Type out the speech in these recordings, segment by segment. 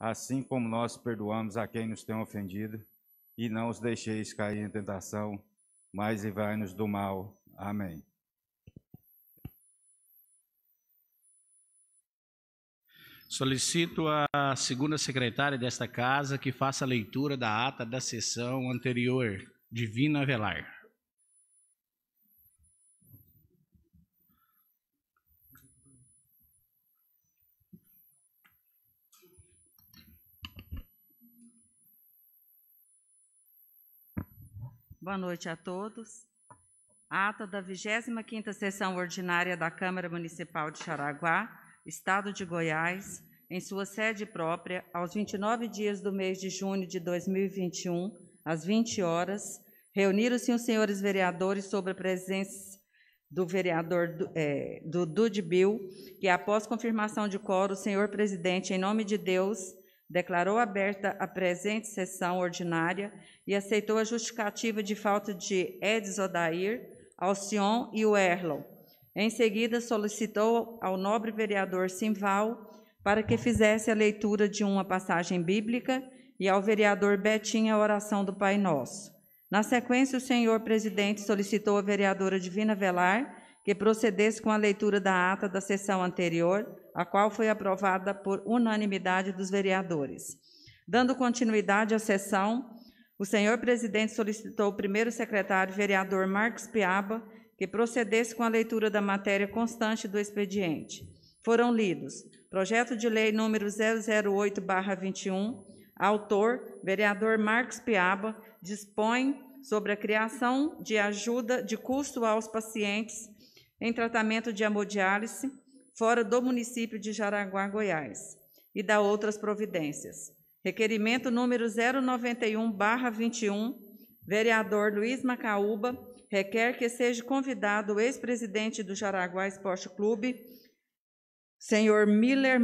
assim como nós perdoamos a quem nos tem ofendido, e não os deixeis cair em tentação, mas livrai-nos do mal. Amém. Solicito à segunda secretária desta casa que faça a leitura da ata da sessão anterior. Divina Velar. Boa noite a todos. Ata da 25ª Sessão Ordinária da Câmara Municipal de Charaguá, Estado de Goiás, em sua sede própria, aos 29 dias do mês de junho de 2021, às 20 horas, reuniram-se os senhores vereadores sobre a presença do vereador do, é, do Dudbill, e após confirmação de coro, o senhor presidente, em nome de Deus, declarou aberta a presente sessão ordinária e aceitou a justificativa de falta de Edis Odair, Alcion e o Erlon. Em seguida, solicitou ao nobre vereador Simval para que fizesse a leitura de uma passagem bíblica e ao vereador Betim a oração do Pai Nosso. Na sequência, o senhor presidente solicitou à vereadora Divina Velar que procedesse com a leitura da ata da sessão anterior, a qual foi aprovada por unanimidade dos vereadores. Dando continuidade à sessão, o senhor presidente solicitou o primeiro secretário, vereador Marcos Piaba, que procedesse com a leitura da matéria constante do expediente. Foram lidos projeto de lei número 008/21, autor vereador Marcos Piaba, dispõe sobre a criação de ajuda de custo aos pacientes em tratamento de hemodiálise fora do município de Jaraguá, Goiás, e da outras providências. Requerimento número 091/21, vereador Luiz Macaúba, requer que seja convidado o ex-presidente do Jaraguá Esporte Clube, senhor Miller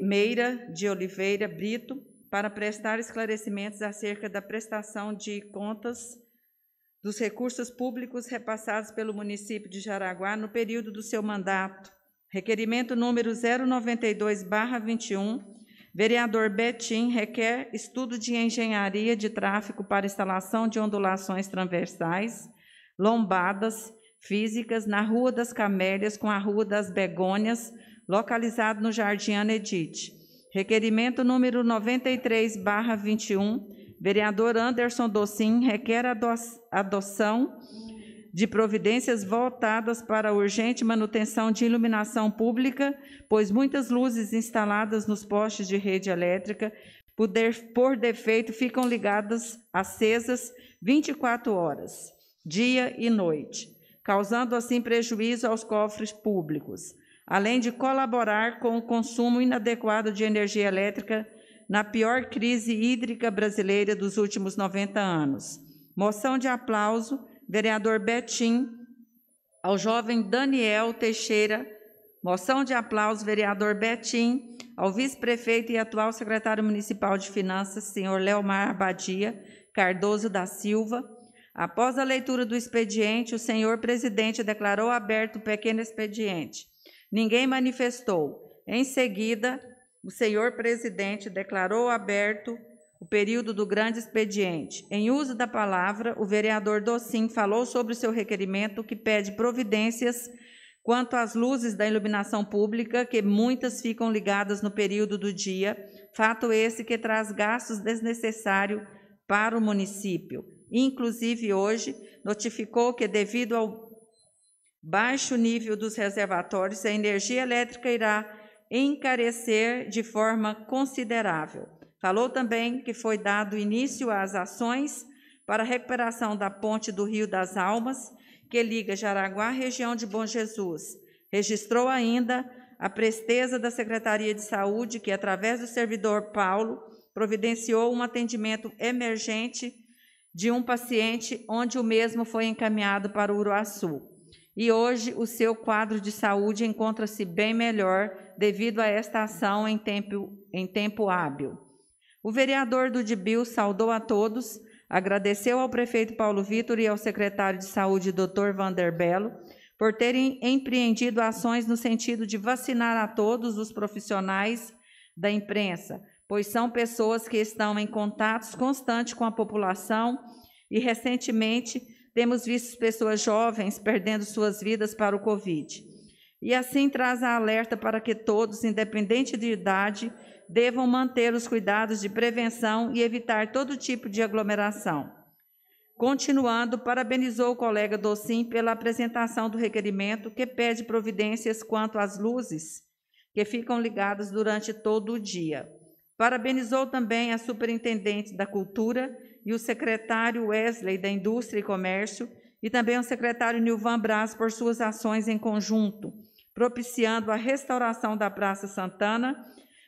Meira de Oliveira Brito, para prestar esclarecimentos acerca da prestação de contas dos recursos públicos repassados pelo município de Jaraguá no período do seu mandato. Requerimento número 092/21. Vereador Betim requer estudo de engenharia de tráfego para instalação de ondulações transversais, lombadas físicas na Rua das Camélias com a Rua das Begônias, localizado no Jardim Anedite. Requerimento número 93/21 Vereador Anderson Dossin requer adoção de providências voltadas para a urgente manutenção de iluminação pública, pois muitas luzes instaladas nos postes de rede elétrica, por defeito, ficam ligadas acesas 24 horas, dia e noite, causando assim prejuízo aos cofres públicos, além de colaborar com o consumo inadequado de energia elétrica na pior crise hídrica brasileira dos últimos 90 anos. Moção de aplauso, vereador Betim, ao jovem Daniel Teixeira. Moção de aplauso, vereador Betim, ao vice-prefeito e atual secretário municipal de Finanças, senhor Leomar Abadia Cardoso da Silva. Após a leitura do expediente, o senhor presidente declarou aberto o pequeno expediente. Ninguém manifestou. Em seguida, o senhor presidente declarou aberto o período do grande expediente. Em uso da palavra, o vereador Docim falou sobre o seu requerimento que pede providências quanto às luzes da iluminação pública, que muitas ficam ligadas no período do dia, fato esse que traz gastos desnecessários para o município. Inclusive, hoje, notificou que, devido ao baixo nível dos reservatórios, a energia elétrica irá encarecer de forma considerável. Falou também que foi dado início às ações para a recuperação da ponte do Rio das Almas, que liga Jaraguá à região de Bom Jesus. Registrou ainda a presteza da Secretaria de Saúde, que, através do servidor Paulo, providenciou um atendimento emergente de um paciente, onde o mesmo foi encaminhado para Uruaçu. E hoje o seu quadro de saúde encontra-se bem melhor devido a esta ação em tempo, em tempo hábil. O vereador do Dibil saudou a todos, agradeceu ao prefeito Paulo Vitor e ao secretário de saúde, Dr. Vanderbello, por terem empreendido ações no sentido de vacinar a todos os profissionais da imprensa, pois são pessoas que estão em contatos constantes com a população e recentemente temos visto pessoas jovens perdendo suas vidas para o Covid. E assim traz a alerta para que todos, independente de idade, devam manter os cuidados de prevenção e evitar todo tipo de aglomeração. Continuando, parabenizou o colega Docim pela apresentação do requerimento que pede providências quanto às luzes que ficam ligadas durante todo o dia. Parabenizou também a superintendente da Cultura e o secretário Wesley da Indústria e Comércio e também o secretário Nilvan Braz por suas ações em conjunto, propiciando a restauração da Praça Santana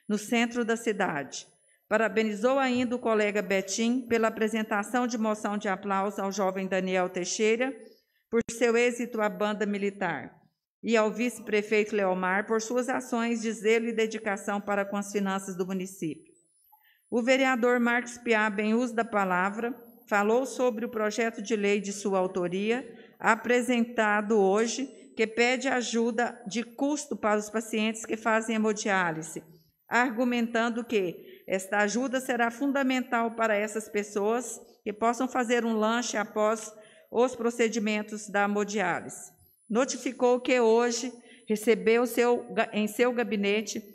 no centro da cidade. Parabenizou ainda o colega Betim pela apresentação de moção de aplauso ao jovem Daniel Teixeira por seu êxito à banda militar e ao vice-prefeito Leomar por suas ações de zelo e dedicação para com as finanças do município. O vereador Marcos Piá, em uso da palavra, falou sobre o projeto de lei de sua autoria, apresentado hoje, que pede ajuda de custo para os pacientes que fazem hemodiálise, argumentando que esta ajuda será fundamental para essas pessoas que possam fazer um lanche após os procedimentos da hemodiálise. Notificou que hoje recebeu seu, em seu gabinete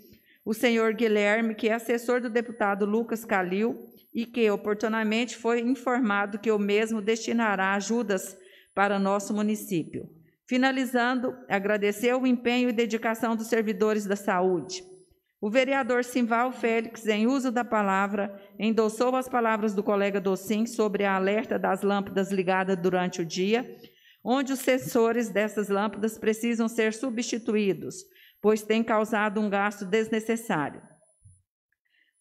o senhor Guilherme, que é assessor do deputado Lucas Calil e que oportunamente foi informado que o mesmo destinará ajudas para nosso município. Finalizando, agradeceu o empenho e dedicação dos servidores da saúde. O vereador Simval Félix, em uso da palavra, endossou as palavras do colega Docim sobre a alerta das lâmpadas ligadas durante o dia, onde os sensores dessas lâmpadas precisam ser substituídos pois tem causado um gasto desnecessário.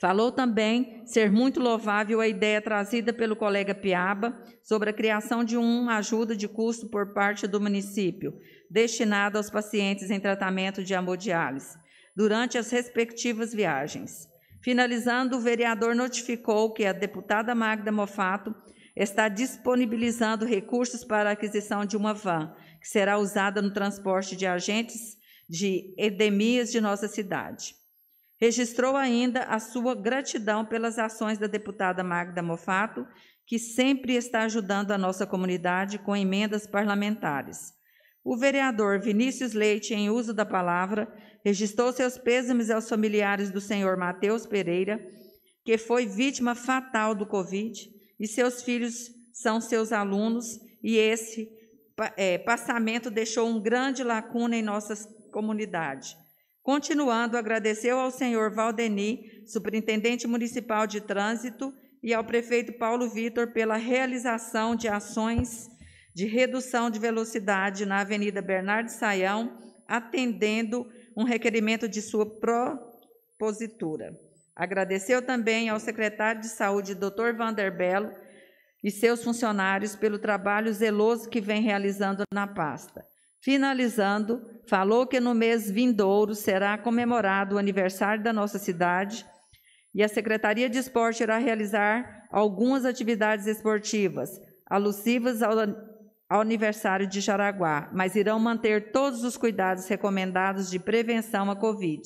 Falou também ser muito louvável a ideia trazida pelo colega Piaba sobre a criação de uma ajuda de custo por parte do município, destinada aos pacientes em tratamento de hemodiálise, durante as respectivas viagens. Finalizando, o vereador notificou que a deputada Magda Mofato está disponibilizando recursos para a aquisição de uma van, que será usada no transporte de agentes de Edemias de nossa cidade. Registrou ainda a sua gratidão pelas ações da deputada Magda Mofato, que sempre está ajudando a nossa comunidade com emendas parlamentares. O vereador Vinícius Leite, em uso da palavra, registrou seus pêsames aos familiares do senhor Matheus Pereira, que foi vítima fatal do Covid, e seus filhos são seus alunos, e esse é, passamento deixou um grande lacuna em nossas comunidade. Continuando, agradeceu ao senhor Valdeni, superintendente municipal de trânsito, e ao prefeito Paulo Vitor pela realização de ações de redução de velocidade na Avenida Bernardo Saião, atendendo um requerimento de sua propositura. Agradeceu também ao secretário de Saúde, Dr. Vanderbello, e seus funcionários pelo trabalho zeloso que vem realizando na pasta. Finalizando, falou que no mês vindouro será comemorado o aniversário da nossa cidade e a Secretaria de Esporte irá realizar algumas atividades esportivas alusivas ao, ao aniversário de Jaraguá, mas irão manter todos os cuidados recomendados de prevenção à Covid.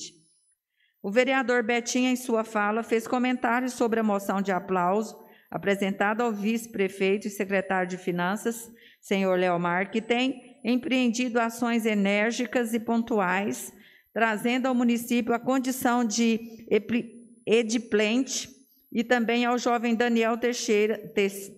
O vereador Betinha, em sua fala, fez comentários sobre a moção de aplauso apresentada ao vice-prefeito e secretário de Finanças, senhor Leomar, que tem empreendido ações enérgicas e pontuais, trazendo ao município a condição de ediplente e também ao jovem Daniel Teixeira,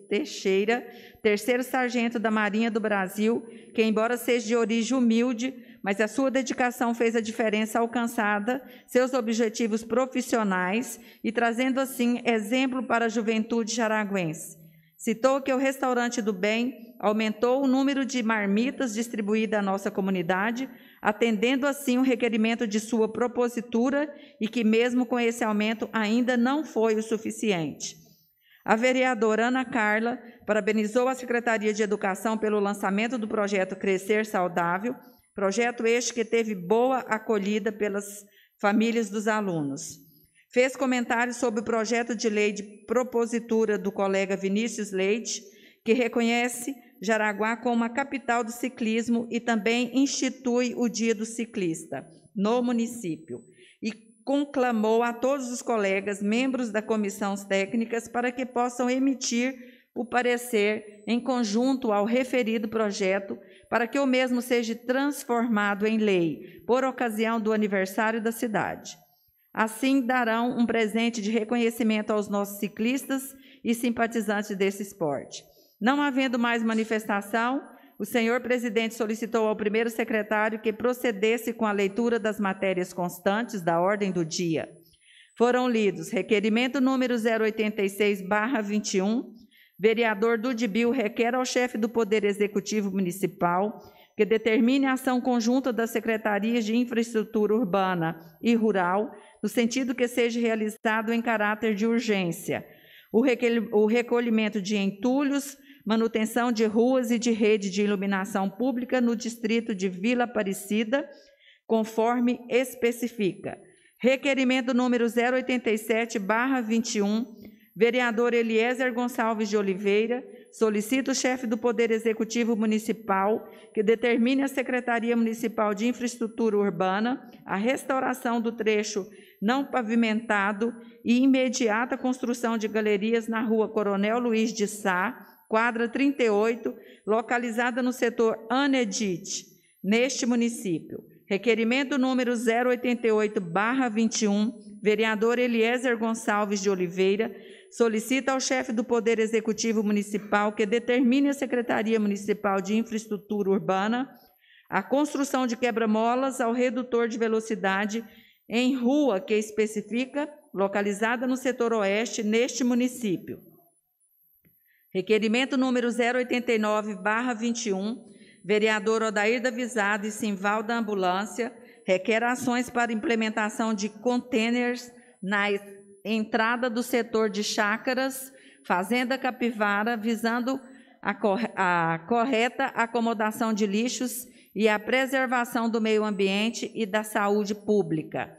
Teixeira, terceiro sargento da Marinha do Brasil, que, embora seja de origem humilde, mas a sua dedicação fez a diferença alcançada, seus objetivos profissionais e trazendo assim exemplo para a juventude jaraguense. Citou que o Restaurante do Bem aumentou o número de marmitas distribuídas à nossa comunidade, atendendo assim o requerimento de sua propositura e que, mesmo com esse aumento, ainda não foi o suficiente. A vereadora Ana Carla parabenizou a Secretaria de Educação pelo lançamento do projeto Crescer Saudável, projeto este que teve boa acolhida pelas famílias dos alunos. Fez comentários sobre o projeto de lei de propositura do colega Vinícius Leite, que reconhece Jaraguá como a capital do ciclismo e também institui o Dia do Ciclista no município. E conclamou a todos os colegas, membros da comissão técnicas, para que possam emitir o parecer em conjunto ao referido projeto, para que o mesmo seja transformado em lei, por ocasião do aniversário da cidade. Assim, darão um presente de reconhecimento aos nossos ciclistas e simpatizantes desse esporte. Não havendo mais manifestação, o senhor presidente solicitou ao primeiro secretário que procedesse com a leitura das matérias constantes da ordem do dia. Foram lidos requerimento número 086/21, vereador Dudibil requer ao chefe do Poder Executivo Municipal que determine a ação conjunta das secretarias de Infraestrutura Urbana e Rural no sentido que seja realizado em caráter de urgência. O recolhimento de entulhos, manutenção de ruas e de rede de iluminação pública no distrito de Vila Aparecida, conforme especifica. Requerimento número 087-21, vereador Eliezer Gonçalves de Oliveira, solicita o chefe do Poder Executivo Municipal que determine à Secretaria Municipal de Infraestrutura Urbana a restauração do trecho não pavimentado e imediata construção de galerias na rua Coronel Luiz de Sá, quadra 38, localizada no setor Anedite, neste município. Requerimento número 088-21, vereador Eliezer Gonçalves de Oliveira, solicita ao chefe do Poder Executivo Municipal que determine à Secretaria Municipal de Infraestrutura Urbana a construção de quebra-molas ao redutor de velocidade em rua que especifica, localizada no setor oeste, neste município. Requerimento número 089-21, vereador Odair da Visada e Simval da Ambulância, requer ações para implementação de contêineres na entrada do setor de chácaras, Fazenda Capivara, visando a, correta acomodação de lixos e a preservação do meio ambiente e da saúde pública.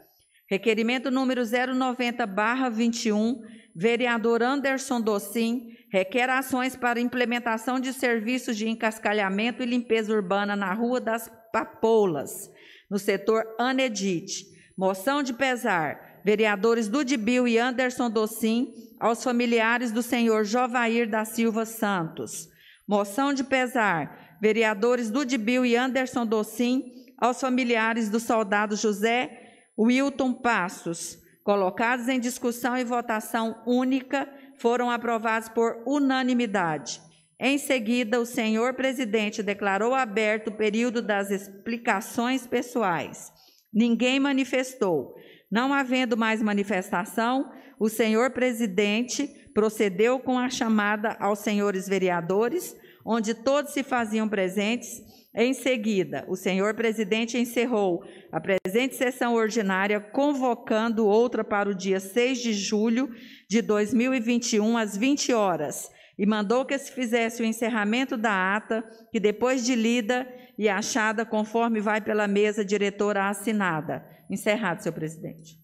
Requerimento número 090-21, vereador Anderson Docim, requer ações para implementação de serviços de encascalhamento e limpeza urbana na Rua das Papoulas, no setor Anedite. Moção de pesar, vereadores Dudibil e Anderson Docim, aos familiares do senhor Jovair da Silva Santos. Moção de pesar, vereadores Dudibil e Anderson Docim, aos familiares do soldado José Wilton Passos. Colocados em discussão e votação única, foram aprovados por unanimidade. Em seguida, o senhor presidente declarou aberto o período das explicações pessoais. Ninguém manifestou. Não havendo mais manifestação, o senhor presidente procedeu com a chamada aos senhores vereadores onde todos se faziam presentes. Em seguida, o senhor presidente encerrou a presente sessão ordinária, convocando outra para o dia 6 de julho de 2021, às 20 horas, e mandou que se fizesse o encerramento da ata, que depois de lida e achada, conforme vai pela mesa diretora assinada. Encerrado, senhor presidente.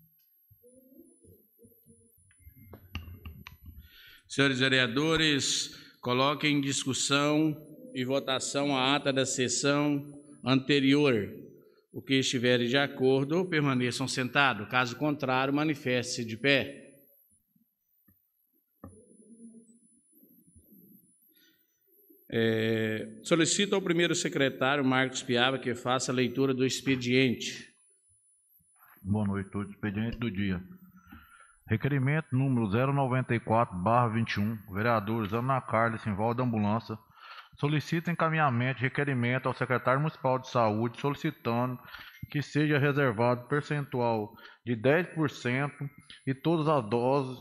Senhores vereadores, Coloque em discussão e votação a ata da sessão anterior. O que estiverem de acordo, permaneçam sentados. Caso contrário, manifeste-se de pé. É, solicito ao primeiro secretário, Marcos Piava, que faça a leitura do expediente. Boa noite, todo expediente do dia. Requerimento número 094-21, vereadores Ana Carla Simval da Ambulância, solicita encaminhamento de requerimento ao secretário municipal de saúde solicitando que seja reservado percentual de 10% de todas as doses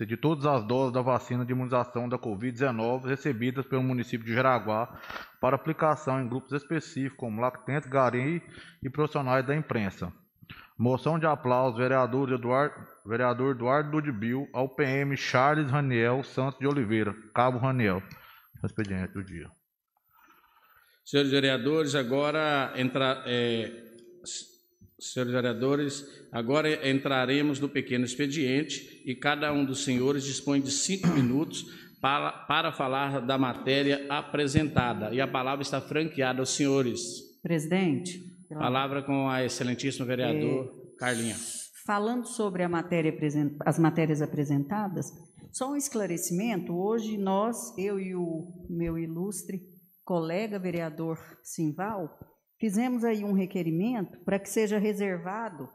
de todas as doses da vacina de imunização da Covid-19 recebidas pelo município de Jaraguá para aplicação em grupos específicos, como lactantes, garim e profissionais da imprensa. Moção de aplauso, vereador Eduardo vereador Eduardo Dudibil, ao PM Charles Raniel Santos de Oliveira, Cabo Raniel. expediente do dia. Senhores vereadores, agora entra, é, senhores vereadores, agora entraremos no pequeno expediente e cada um dos senhores dispõe de cinco minutos para, para falar da matéria apresentada. E a palavra está franqueada aos senhores. Presidente. Palavra com a excelentíssima vereadora é... Carlinha falando sobre a matéria, as matérias apresentadas, só um esclarecimento: hoje nós, eu e o meu ilustre colega vereador Simval, fizemos aí um requerimento para que seja reservado,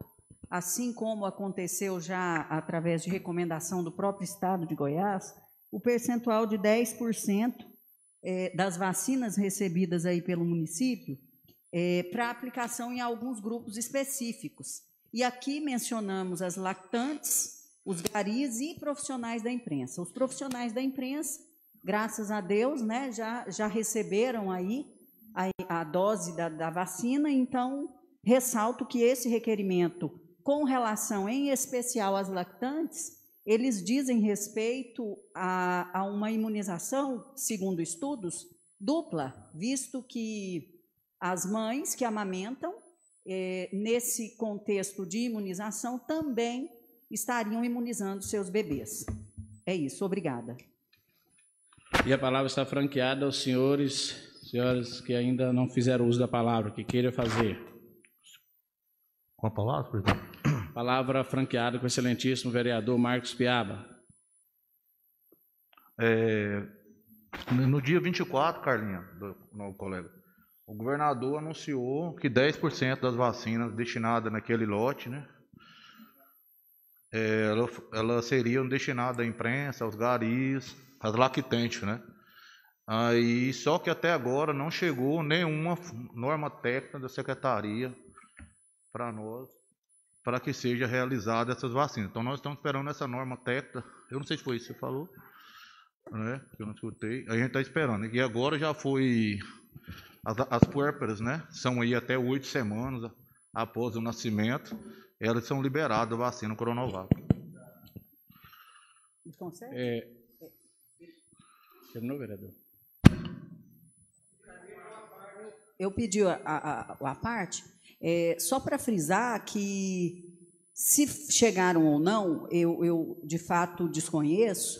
assim como aconteceu já através de recomendação do próprio Estado de Goiás, o percentual de 10% é, das vacinas recebidas aí pelo município é, para aplicação em alguns grupos específicos. E aqui mencionamos as lactantes, os garis e profissionais da imprensa. Os profissionais da imprensa, graças a Deus, né, já, já receberam aí a, a dose da, da vacina, então ressalto que esse requerimento, com relação em especial às lactantes, eles dizem respeito a, a uma imunização, segundo estudos, dupla, visto que as mães que amamentam é, nesse contexto de imunização, também estariam imunizando seus bebês. É isso, obrigada. E a palavra está franqueada aos senhores, senhoras que ainda não fizeram uso da palavra, que queiram fazer. Com a palavra, presidente? Palavra franqueada com o excelentíssimo vereador Marcos Piaba. É, no dia 24, Carlinha, do, no colega, o governador anunciou que 10% das vacinas destinadas naquele lote, né? Eh, Elas ela seriam destinadas à imprensa, aos garis, às lactentes, né? Aí, só que até agora não chegou nenhuma norma técnica da secretaria para nós, para que seja realizada essas vacinas. Então, nós estamos esperando essa norma técnica. Eu não sei se foi isso que você falou, né? Que eu não escutei. A gente está esperando. E agora já foi as, as puérperas, né? São aí até oito semanas após o nascimento, elas são liberadas da vacina Coronavac. É... Terminou, vereador? Eu pedi a, a, a parte, é, só para frisar que se chegaram ou não, eu, eu de fato desconheço,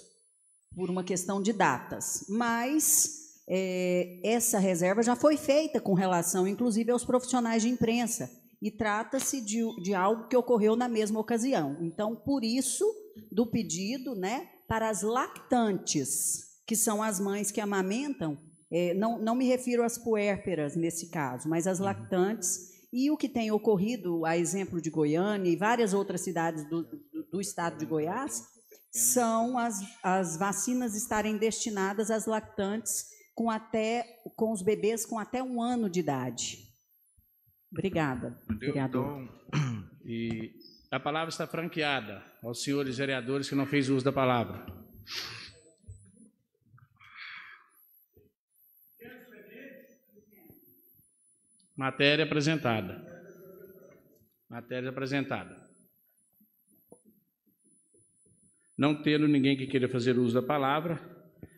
por uma questão de datas, mas é, essa reserva já foi feita com relação, inclusive, aos profissionais de imprensa. E trata-se de, de algo que ocorreu na mesma ocasião. Então, por isso, do pedido né, para as lactantes, que são as mães que amamentam, é, não, não me refiro às puérperas nesse caso, mas às uhum. lactantes, e o que tem ocorrido, a exemplo de Goiânia e várias outras cidades do, do, do estado de Goiás, são as, as vacinas estarem destinadas às lactantes com até com os bebês com até um ano de idade. Obrigada, vereador. Então, e a palavra está franqueada aos senhores vereadores que não fez uso da palavra. Matéria apresentada. Matéria apresentada. Não tendo ninguém que queira fazer uso da palavra,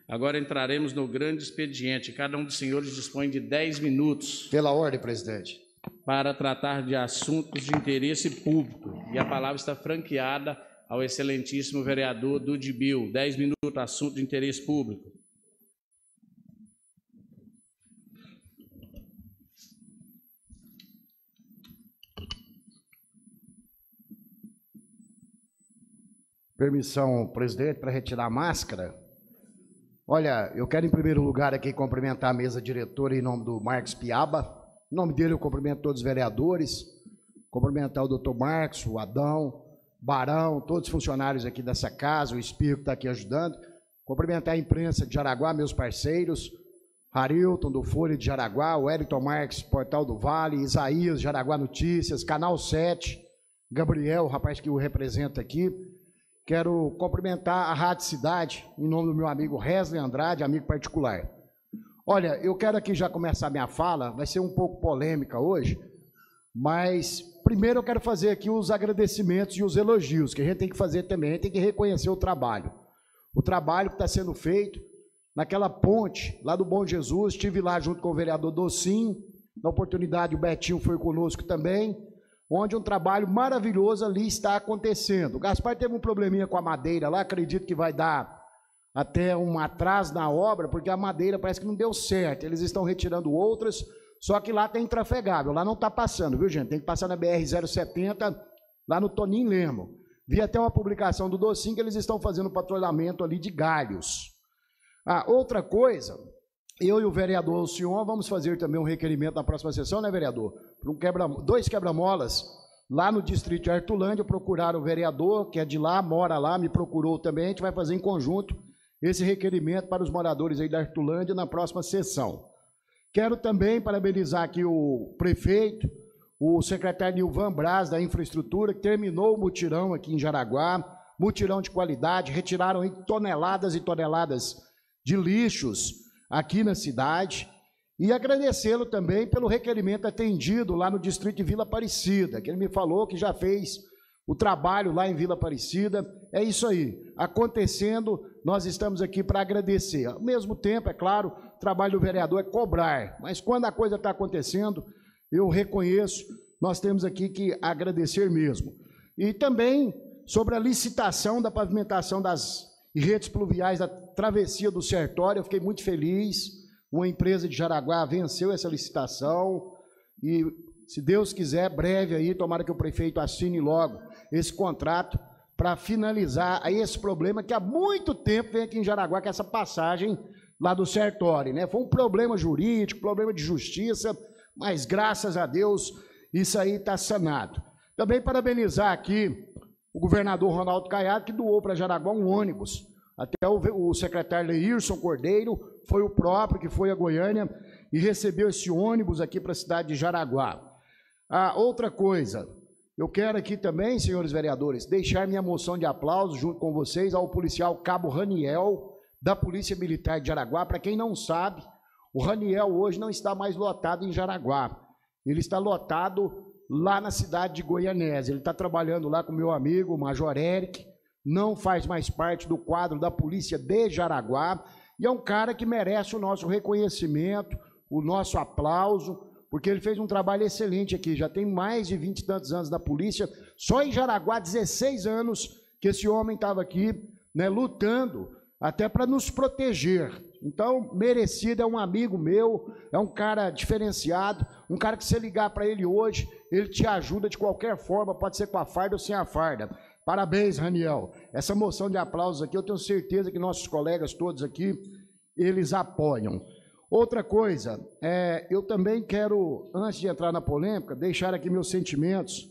Agora entraremos no grande expediente. Cada um dos senhores dispõe de 10 minutos. Pela ordem, presidente. Para tratar de assuntos de interesse público. E a palavra está franqueada ao excelentíssimo vereador Dudibil. 10 minutos, assunto de interesse público. Permissão, presidente, para retirar a máscara. Olha, eu quero em primeiro lugar aqui cumprimentar a mesa diretora em nome do Marcos Piaba. Em nome dele eu cumprimento todos os vereadores, cumprimentar o doutor Marcos, o Adão, Barão, todos os funcionários aqui dessa casa, o Espírito está aqui ajudando. Cumprimentar a imprensa de Jaraguá, meus parceiros, Harilton do Folha de Jaraguá, o Wellington Marques, Portal do Vale, Isaías, Jaraguá Notícias, Canal 7, Gabriel, o rapaz que o representa aqui, Quero cumprimentar a Rádio Cidade, em nome do meu amigo Resley Andrade, amigo particular. Olha, eu quero aqui já começar minha fala, vai ser um pouco polêmica hoje, mas primeiro eu quero fazer aqui os agradecimentos e os elogios, que a gente tem que fazer também, a gente tem que reconhecer o trabalho. O trabalho que está sendo feito naquela ponte lá do Bom Jesus, estive lá junto com o vereador Docinho, na oportunidade o Betinho foi conosco também, onde um trabalho maravilhoso ali está acontecendo. O Gaspar teve um probleminha com a madeira lá, acredito que vai dar até um atraso na obra, porque a madeira parece que não deu certo. Eles estão retirando outras, só que lá tem tá trafegável, lá não está passando, viu gente? Tem que passar na BR-070, lá no Toninho Lemo. Vi até uma publicação do Docinho que eles estão fazendo patrulhamento ali de galhos. Ah, outra coisa, eu e o vereador Alcion vamos fazer também um requerimento na próxima sessão, né, vereador? Para um quebra, dois quebra-molas lá no distrito de Artulândia, procurar o vereador, que é de lá, mora lá, me procurou também, a gente vai fazer em conjunto esse requerimento para os moradores aí da Artulândia na próxima sessão. Quero também parabenizar aqui o prefeito, o secretário Nilvan Braz da Infraestrutura, que terminou o mutirão aqui em Jaraguá, mutirão de qualidade, retiraram toneladas e toneladas de lixos, aqui na cidade e agradecê-lo também pelo requerimento atendido lá no distrito de Vila Aparecida, que ele me falou que já fez o trabalho lá em Vila Aparecida. É isso aí, acontecendo, nós estamos aqui para agradecer. Ao mesmo tempo, é claro, o trabalho do vereador é cobrar, mas quando a coisa está acontecendo, eu reconheço, nós temos aqui que agradecer mesmo. E também sobre a licitação da pavimentação das redes pluviais da travessia do Sertório, eu fiquei muito feliz. Uma empresa de Jaraguá venceu essa licitação e, se Deus quiser, breve aí, tomara que o prefeito assine logo esse contrato para finalizar aí esse problema que há muito tempo vem aqui em Jaraguá, que é essa passagem lá do Sertório, né? Foi um problema jurídico, problema de justiça, mas graças a Deus isso aí está sanado. Também parabenizar aqui o governador Ronaldo Caiado, que doou para Jaraguá um ônibus até o, o secretário Leirson Cordeiro foi o próprio que foi a Goiânia e recebeu esse ônibus aqui para a cidade de Jaraguá. Ah, outra coisa, eu quero aqui também, senhores vereadores, deixar minha moção de aplauso junto com vocês ao policial Cabo Raniel, da Polícia Militar de Jaraguá. Para quem não sabe, o Raniel hoje não está mais lotado em Jaraguá. Ele está lotado lá na cidade de Goianésia. Ele está trabalhando lá com meu amigo, o Major Eric, não faz mais parte do quadro da polícia de Jaraguá e é um cara que merece o nosso reconhecimento, o nosso aplauso, porque ele fez um trabalho excelente aqui. Já tem mais de 20 e tantos anos na polícia, só em Jaraguá, 16 anos que esse homem estava aqui né, lutando até para nos proteger. Então, merecido, é um amigo meu, é um cara diferenciado, um cara que se ligar para ele hoje, ele te ajuda de qualquer forma, pode ser com a farda ou sem a farda. Parabéns, Raniel. Essa moção de aplausos aqui, eu tenho certeza que nossos colegas todos aqui, eles apoiam. Outra coisa, é, eu também quero, antes de entrar na polêmica, deixar aqui meus sentimentos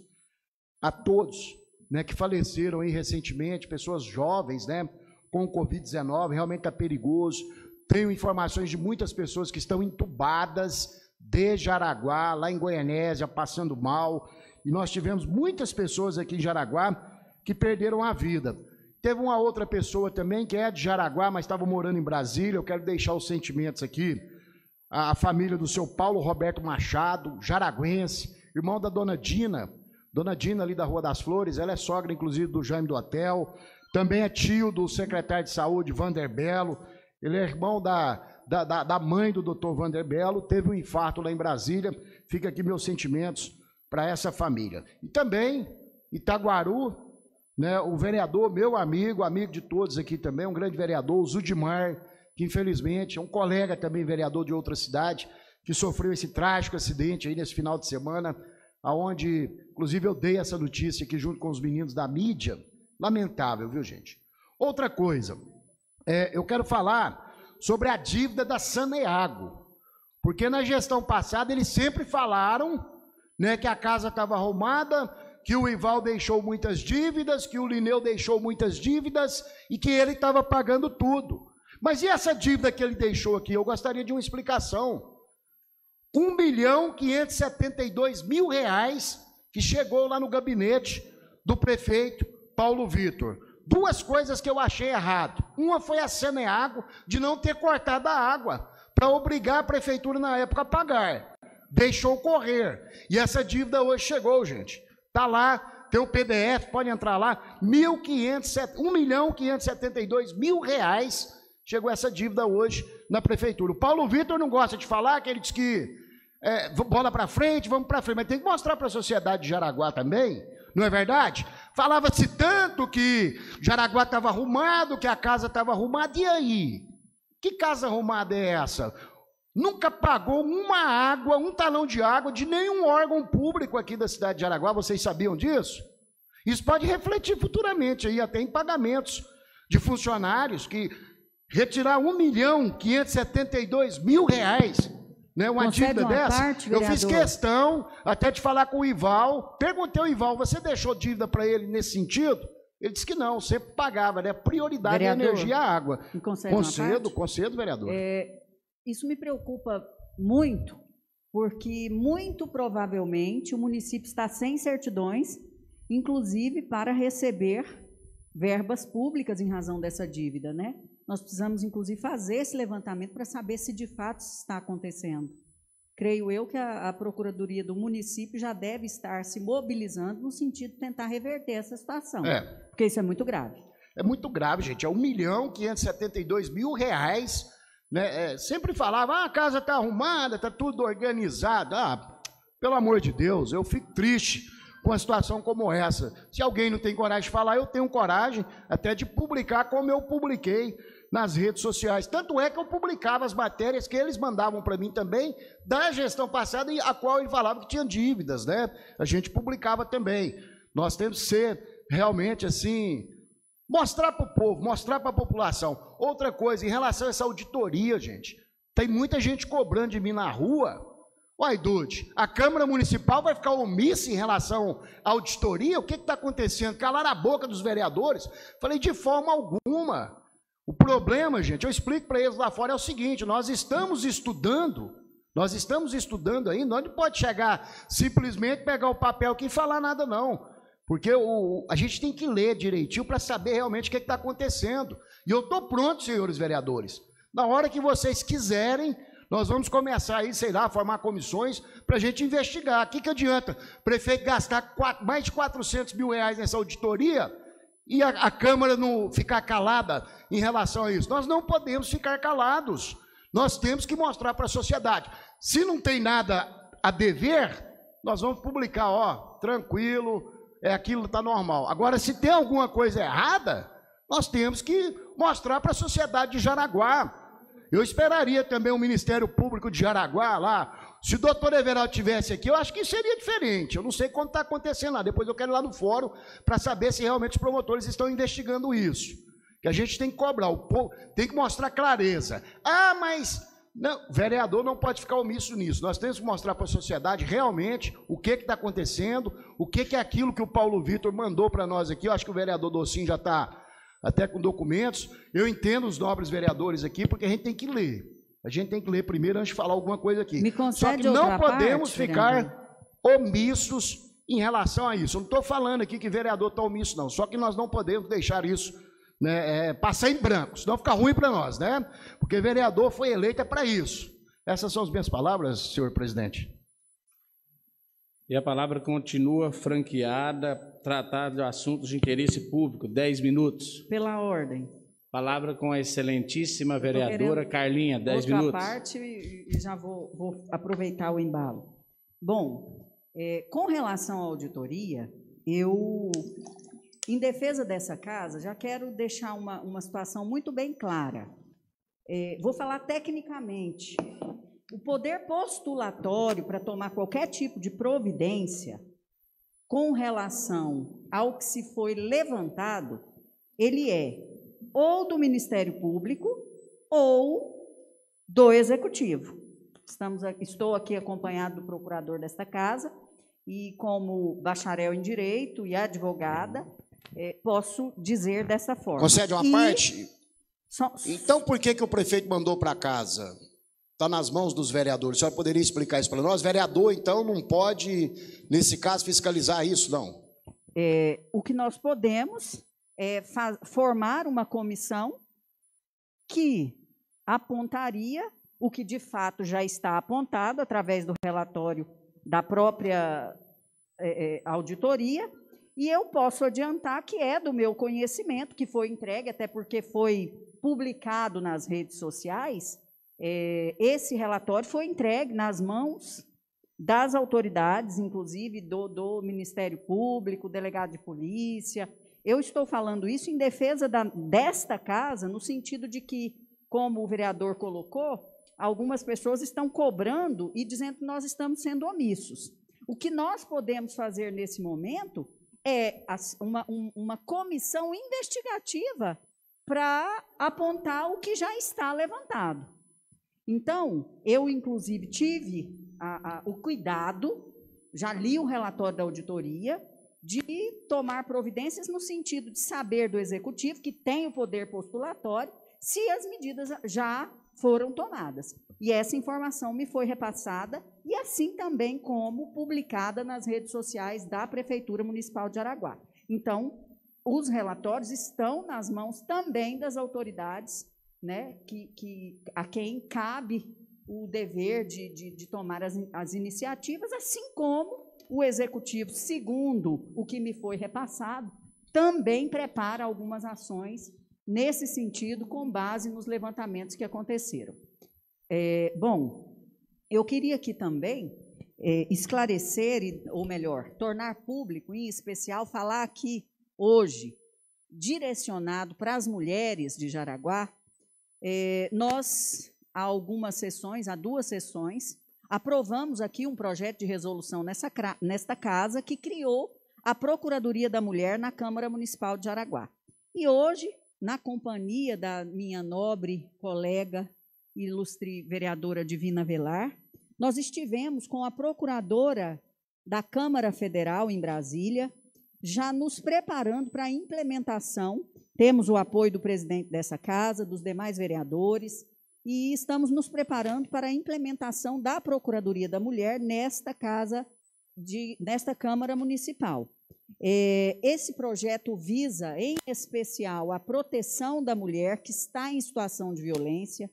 a todos né, que faleceram aí recentemente, pessoas jovens, né, com o Covid-19, realmente está perigoso. Tenho informações de muitas pessoas que estão entubadas de Jaraguá, lá em Goianésia, passando mal. E nós tivemos muitas pessoas aqui em Jaraguá que perderam a vida. Teve uma outra pessoa também que é de Jaraguá, mas estava morando em Brasília. Eu quero deixar os sentimentos aqui. A família do seu Paulo Roberto Machado, jaraguense, irmão da dona Dina. Dona Dina, ali da Rua das Flores, ela é sogra, inclusive, do Jaime do Hotel. Também é tio do secretário de saúde, Vander Belo. Ele é irmão da, da, da, da mãe do doutor Vander Belo. Teve um infarto lá em Brasília. Fica aqui meus sentimentos para essa família. E também Itaguaru, né? O vereador, meu amigo, amigo de todos aqui também, um grande vereador, o Zudimar, que infelizmente é um colega também, vereador de outra cidade, que sofreu esse trágico acidente aí nesse final de semana, aonde, inclusive, eu dei essa notícia aqui junto com os meninos da mídia. Lamentável, viu, gente? Outra coisa, é, eu quero falar sobre a dívida da Saneago, porque na gestão passada eles sempre falaram né, que a casa estava arrumada, que o Ival deixou muitas dívidas, que o Lineu deixou muitas dívidas e que ele estava pagando tudo. Mas e essa dívida que ele deixou aqui? Eu gostaria de uma explicação. 1 bilhão 572 mil reais que chegou lá no gabinete do prefeito Paulo Vitor. Duas coisas que eu achei errado. Uma foi a Saneago de não ter cortado a água para obrigar a prefeitura na época a pagar. Deixou correr. E essa dívida hoje chegou, gente. Está lá, tem o PDF, pode entrar lá. R$ 1 milhão mil reais chegou essa dívida hoje na prefeitura. O Paulo Vitor não gosta de falar que ele diz que é, bola para frente, vamos para frente, mas tem que mostrar para a sociedade de Jaraguá também, não é verdade? Falava-se tanto que Jaraguá estava arrumado, que a casa estava arrumada, e aí? Que casa arrumada é essa? Nunca pagou uma água, um talão de água de nenhum órgão público aqui da cidade de Araguá, vocês sabiam disso? Isso pode refletir futuramente aí, até em pagamentos de funcionários que retirar 1 milhão 572 mil reais, né, uma Concede dívida uma dessa. Parte, eu fiz questão até de falar com o Ival, perguntei ao Ival, você deixou dívida para ele nesse sentido? Ele disse que não, sempre pagava, né? Prioridade é vereador, é energia e água. Concedo, concedo, concedo, vereador. É, isso me preocupa muito, porque muito provavelmente o município está sem certidões, inclusive para receber verbas públicas em razão dessa dívida, né? Nós precisamos, inclusive, fazer esse levantamento para saber se de fato está acontecendo. Creio eu que a, a, Procuradoria do município já deve estar se mobilizando no sentido de tentar reverter essa situação, é. porque isso é muito grave. É muito grave, gente. É 1 milhão 572 mil reais né? É, sempre falava, ah, a casa está arrumada, está tudo organizado. Ah, pelo amor de Deus, eu fico triste com uma situação como essa. Se alguém não tem coragem de falar, eu tenho coragem até de publicar como eu publiquei nas redes sociais. Tanto é que eu publicava as matérias que eles mandavam para mim também da gestão passada, a qual ele falava que tinha dívidas, né? A gente publicava também. Nós temos que ser realmente assim Mostrar para o povo, mostrar para a população. Outra coisa, em relação a essa auditoria, gente, tem muita gente cobrando de mim na rua. Uai, Dude, a Câmara Municipal vai ficar omissa em relação à auditoria? O que está acontecendo? Calar a boca dos vereadores? Falei, de forma alguma. O problema, gente, eu explico para eles lá fora, é o seguinte: nós estamos estudando, nós estamos estudando ainda, não pode chegar simplesmente pegar o papel aqui e falar nada, não. Porque o, a gente tem que ler direitinho para saber realmente o que é está acontecendo. E eu estou pronto, senhores vereadores. Na hora que vocês quiserem, nós vamos começar aí, sei lá, a formar comissões para a gente investigar. O que, que adianta prefeito gastar quatro, mais de 400 mil reais nessa auditoria e a, a Câmara não ficar calada em relação a isso? Nós não podemos ficar calados. Nós temos que mostrar para a sociedade. Se não tem nada a dever, nós vamos publicar, ó, tranquilo, é aquilo está normal. Agora, se tem alguma coisa errada, nós temos que mostrar para a sociedade de Jaraguá. Eu esperaria também o Ministério Público de Jaraguá lá. Se o doutor Everaldo tivesse aqui, eu acho que seria diferente. Eu não sei quanto está acontecendo lá. Depois eu quero ir lá no fórum para saber se realmente os promotores estão investigando isso. Que a gente tem que cobrar, o povo tem que mostrar clareza. Ah, mas não, vereador não pode ficar omisso nisso. Nós temos que mostrar para a sociedade realmente o que está acontecendo, o que, que é aquilo que o Paulo Vitor mandou para nós aqui. Eu acho que o vereador Docinho já está até com documentos. Eu entendo os nobres vereadores aqui, porque a gente tem que ler. A gente tem que ler primeiro antes de falar alguma coisa aqui. Me Só que não podemos parte, ficar vereador. omissos em relação a isso. Eu não estou falando aqui que vereador está omisso, não. Só que nós não podemos deixar isso né, é, passar em branco, senão fica ruim para nós, né? Porque vereador foi eleito é para isso. Essas são as minhas palavras, senhor presidente. E a palavra continua franqueada, tratar de assuntos de interesse público. Dez minutos. Pela ordem. Palavra com a excelentíssima vereadora Carlinha, dez outra minutos. parte e já vou, vou aproveitar o embalo. Bom, é, com relação à auditoria, eu em defesa dessa casa, já quero deixar uma, uma situação muito bem clara. É, vou falar tecnicamente. O poder postulatório para tomar qualquer tipo de providência com relação ao que se foi levantado, ele é ou do Ministério Público ou do Executivo. Estamos, estou aqui acompanhado do procurador desta casa e como bacharel em direito e advogada, é, posso dizer dessa forma. Concede uma e... parte? Só... Então, por que, que o prefeito mandou para casa? Está nas mãos dos vereadores. A senhora poderia explicar isso para nós? Vereador, então, não pode, nesse caso, fiscalizar isso, não? É, o que nós podemos é formar uma comissão que apontaria o que de fato já está apontado através do relatório da própria é, é auditoria e eu posso adiantar que é do meu conhecimento, que foi entregue, até porque foi publicado nas redes sociais. É, esse relatório foi entregue nas mãos das autoridades, inclusive do, do, Ministério Público, delegado de polícia. Eu estou falando isso em defesa da, desta casa, no sentido de que, como o vereador colocou, algumas pessoas estão cobrando e dizendo que nós estamos sendo omissos. O que nós podemos fazer nesse momento é uma, uma comissão investigativa para apontar o que já está levantado. Então, eu, inclusive, tive a, a, o cuidado, já li o relatório da auditoria, de tomar providências no sentido de saber do executivo, que tem o poder postulatório, se as medidas já foram tomadas. E essa informação me foi repassada e assim também como publicada nas redes sociais da Prefeitura Municipal de Araguá. Então, os relatórios estão nas mãos também das autoridades, né, que, que a quem cabe o dever de, de, de tomar as, as iniciativas, assim como o executivo, segundo o que me foi repassado, também prepara algumas ações nesse sentido, com base nos levantamentos que aconteceram. É, bom, eu queria aqui também é, esclarecer, ou melhor, tornar público, em especial, falar aqui hoje, direcionado para as mulheres de Jaraguá, é, nós, há algumas sessões, há duas sessões, aprovamos aqui um projeto de resolução nessa, nesta casa que criou a Procuradoria da Mulher na Câmara Municipal de Jaraguá. E hoje na companhia da minha nobre colega, ilustre vereadora Divina Velar, nós estivemos com a procuradora da Câmara Federal em Brasília, já nos preparando para a implementação. Temos o apoio do presidente dessa casa, dos demais vereadores, e estamos nos preparando para a implementação da Procuradoria da Mulher nesta casa de, nesta Câmara Municipal. Eh, esse projeto visa, em especial, a proteção da mulher que está em situação de violência,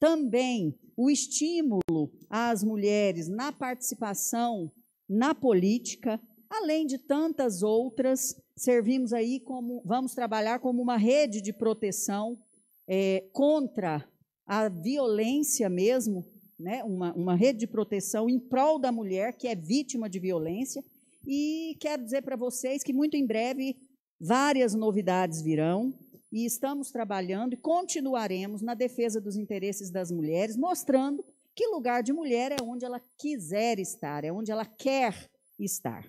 também o estímulo às mulheres na participação na política, além de tantas outras, servimos aí como vamos trabalhar como uma rede de proteção é, contra a violência mesmo, né? uma, uma rede de proteção em prol da mulher que é vítima de violência e quero dizer para vocês que muito em breve várias novidades virão e estamos trabalhando e continuaremos na defesa dos interesses das mulheres, mostrando que lugar de mulher é onde ela quiser estar, é onde ela quer estar.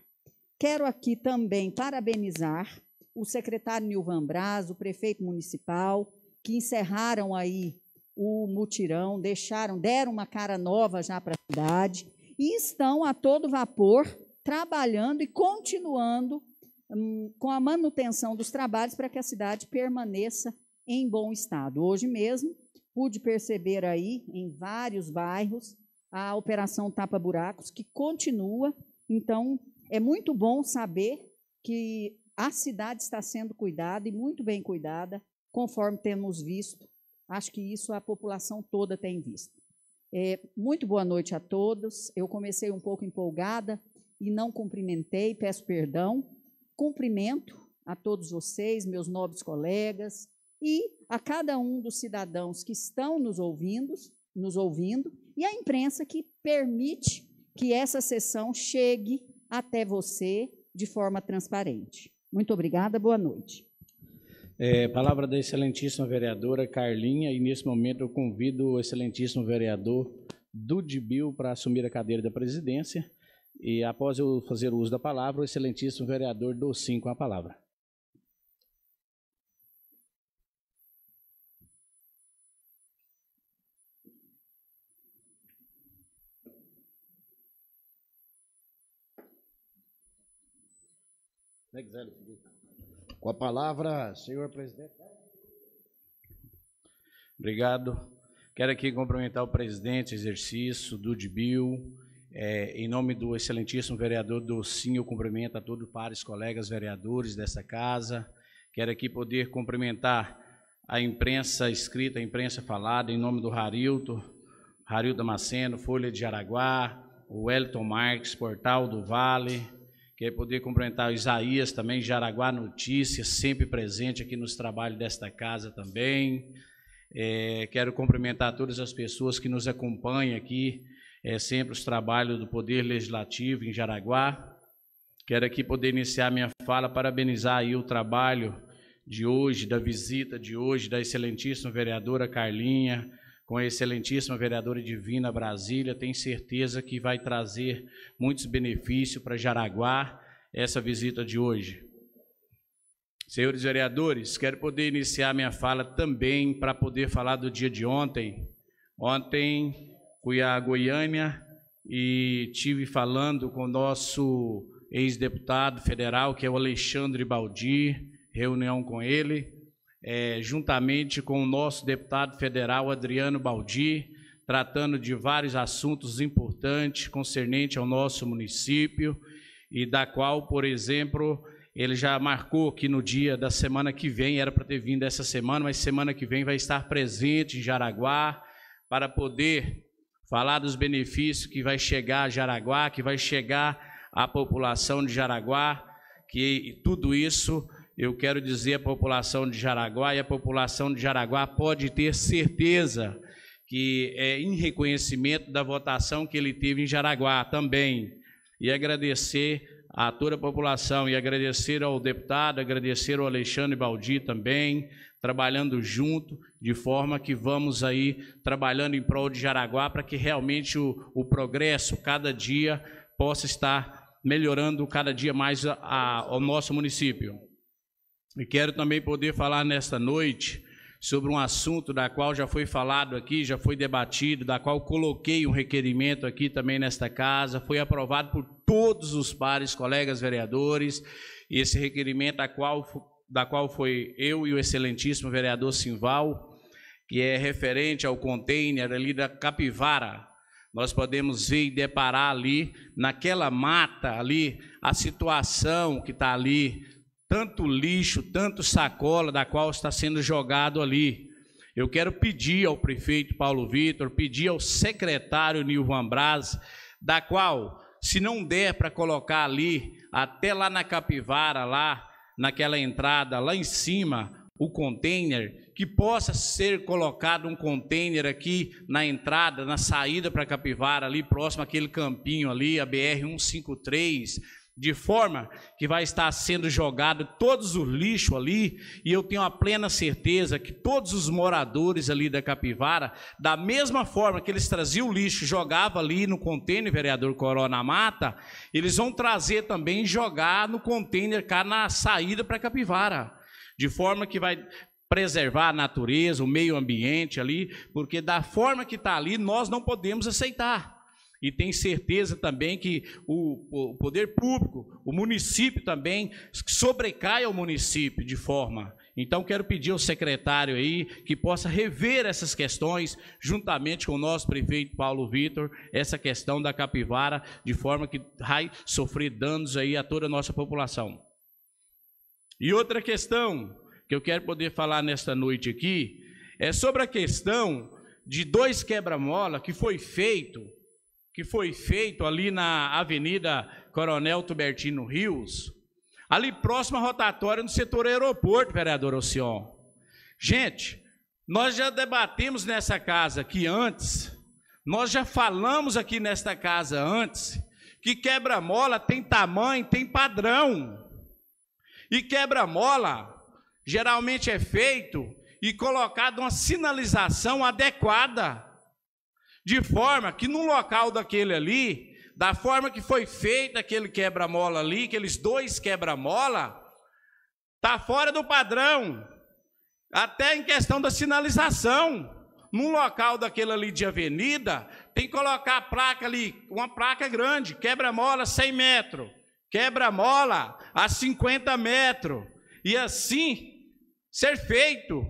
Quero aqui também parabenizar o secretário Nilvan Braz, o prefeito municipal, que encerraram aí o mutirão, deixaram, deram uma cara nova já para a cidade e estão a todo vapor trabalhando e continuando hum, com a manutenção dos trabalhos para que a cidade permaneça em bom estado. Hoje mesmo, pude perceber aí em vários bairros a operação Tapa Buracos, que continua. Então, é muito bom saber que a cidade está sendo cuidada e muito bem cuidada, conforme temos visto. Acho que isso a população toda tem visto. É, muito boa noite a todos. Eu comecei um pouco empolgada, e não cumprimentei, peço perdão. Cumprimento a todos vocês, meus nobres colegas, e a cada um dos cidadãos que estão nos ouvindo, nos ouvindo, e a imprensa que permite que essa sessão chegue até você de forma transparente. Muito obrigada, boa noite. É, palavra da excelentíssima vereadora Carlinha, e nesse momento eu convido o excelentíssimo vereador Dudibil para assumir a cadeira da presidência. E após eu fazer o uso da palavra, o excelentíssimo vereador Docim com a palavra. Com a palavra, senhor presidente. Obrigado. Quero aqui cumprimentar o presidente exercício, Dudbil, é, em nome do excelentíssimo vereador Docinho, eu cumprimento a todos os pares, colegas vereadores dessa casa. Quero aqui poder cumprimentar a imprensa escrita, a imprensa falada, em nome do Harilton, Harilton Maceno, Folha de Araguá, o Wellington Marques, Portal do Vale. Quero poder cumprimentar o Isaías também, Jaraguá Notícias, sempre presente aqui nos trabalhos desta casa também. É, quero cumprimentar todas as pessoas que nos acompanham aqui é sempre os trabalhos do Poder Legislativo em Jaraguá. Quero aqui poder iniciar minha fala, parabenizar aí o trabalho de hoje, da visita de hoje, da excelentíssima vereadora Carlinha, com a excelentíssima vereadora Divina Brasília. Tenho certeza que vai trazer muitos benefícios para Jaraguá essa visita de hoje. Senhores vereadores, quero poder iniciar minha fala também para poder falar do dia de ontem. Ontem fui a Goiânia e tive falando com o nosso ex-deputado federal, que é o Alexandre Baldi, reunião com ele, é, juntamente com o nosso deputado federal Adriano Baldi, tratando de vários assuntos importantes concernente ao nosso município e da qual, por exemplo, ele já marcou que no dia da semana que vem, era para ter vindo essa semana, mas semana que vem vai estar presente em Jaraguá para poder falar dos benefícios que vai chegar a Jaraguá, que vai chegar à população de Jaraguá, que tudo isso eu quero dizer à população de Jaraguá, e a população de Jaraguá pode ter certeza que é em reconhecimento da votação que ele teve em Jaraguá também. E agradecer a toda a população e agradecer ao deputado, agradecer ao Alexandre Baldi também, trabalhando junto, de forma que vamos aí trabalhando em prol de Jaraguá para que realmente o, o progresso cada dia possa estar melhorando cada dia mais a, a, ao nosso município. E quero também poder falar nesta noite sobre um assunto da qual já foi falado aqui, já foi debatido, da qual coloquei um requerimento aqui também nesta casa, foi aprovado por todos os pares, colegas vereadores, e esse requerimento a qual da qual foi eu e o excelentíssimo vereador Simval, que é referente ao container ali da Capivara. Nós podemos ver e deparar ali, naquela mata ali, a situação que está ali, tanto lixo, tanto sacola da qual está sendo jogado ali. Eu quero pedir ao prefeito Paulo Vitor, pedir ao secretário Nilvan Braz, da qual, se não der para colocar ali, até lá na Capivara, lá, naquela entrada lá em cima o container, que possa ser colocado um container aqui na entrada, na saída para Capivara, ali próximo àquele campinho ali, a BR 153, de forma que vai estar sendo jogado todos os lixos ali, e eu tenho a plena certeza que todos os moradores ali da Capivara, da mesma forma que eles traziam o lixo, jogava ali no contêiner, vereador Corona Mata, eles vão trazer também jogar no contêiner cá na saída para Capivara. De forma que vai preservar a natureza, o meio ambiente ali, porque da forma que está ali, nós não podemos aceitar. E tem certeza também que o, o poder público, o município também, sobrecai ao município de forma. Então, quero pedir ao secretário aí que possa rever essas questões, juntamente com o nosso prefeito Paulo Vitor, essa questão da capivara, de forma que vai sofrer danos aí a toda a nossa população. E outra questão que eu quero poder falar nesta noite aqui é sobre a questão de dois quebra-mola que foi feito que foi feito ali na Avenida Coronel Tubertino Rios, ali próximo à rotatória no setor aeroporto, vereador Ocion. Gente, nós já debatemos nessa casa aqui antes, nós já falamos aqui nesta casa antes, que quebra-mola tem tamanho, tem padrão. E quebra-mola geralmente é feito e colocado uma sinalização adequada de forma que no local daquele ali, da forma que foi feito aquele quebra-mola ali, aqueles dois quebra-mola, está fora do padrão, até em questão da sinalização. No local daquele ali de avenida, tem que colocar a placa ali, uma placa grande, quebra-mola 100 metros, quebra-mola a 50 metros, e assim ser feito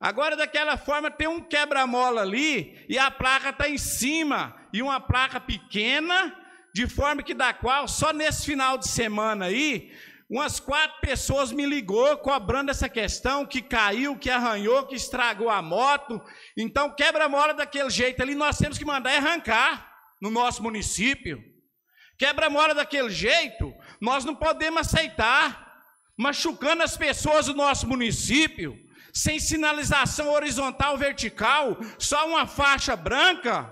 Agora, daquela forma, tem um quebra-mola ali e a placa está em cima, e uma placa pequena, de forma que da qual, só nesse final de semana aí, umas quatro pessoas me ligou cobrando essa questão, que caiu, que arranhou, que estragou a moto. Então, quebra-mola daquele jeito ali, nós temos que mandar é arrancar no nosso município. Quebra-mola daquele jeito, nós não podemos aceitar, machucando as pessoas do nosso município sem sinalização horizontal vertical, só uma faixa branca,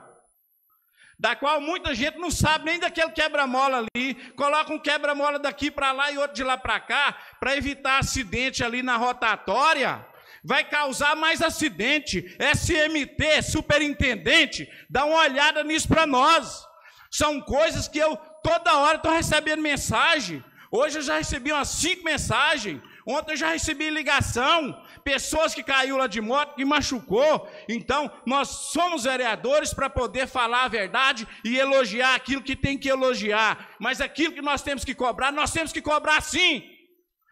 da qual muita gente não sabe nem daquele quebra-mola ali, coloca um quebra-mola daqui para lá e outro de lá para cá, para evitar acidente ali na rotatória vai causar mais acidente. SMT, superintendente, dá uma olhada nisso para nós. São coisas que eu toda hora estou recebendo mensagem. Hoje eu já recebi umas cinco mensagens. Ontem eu já recebi ligação pessoas que caiu lá de moto, que machucou. Então, nós somos vereadores para poder falar a verdade e elogiar aquilo que tem que elogiar. Mas aquilo que nós temos que cobrar, nós temos que cobrar sim.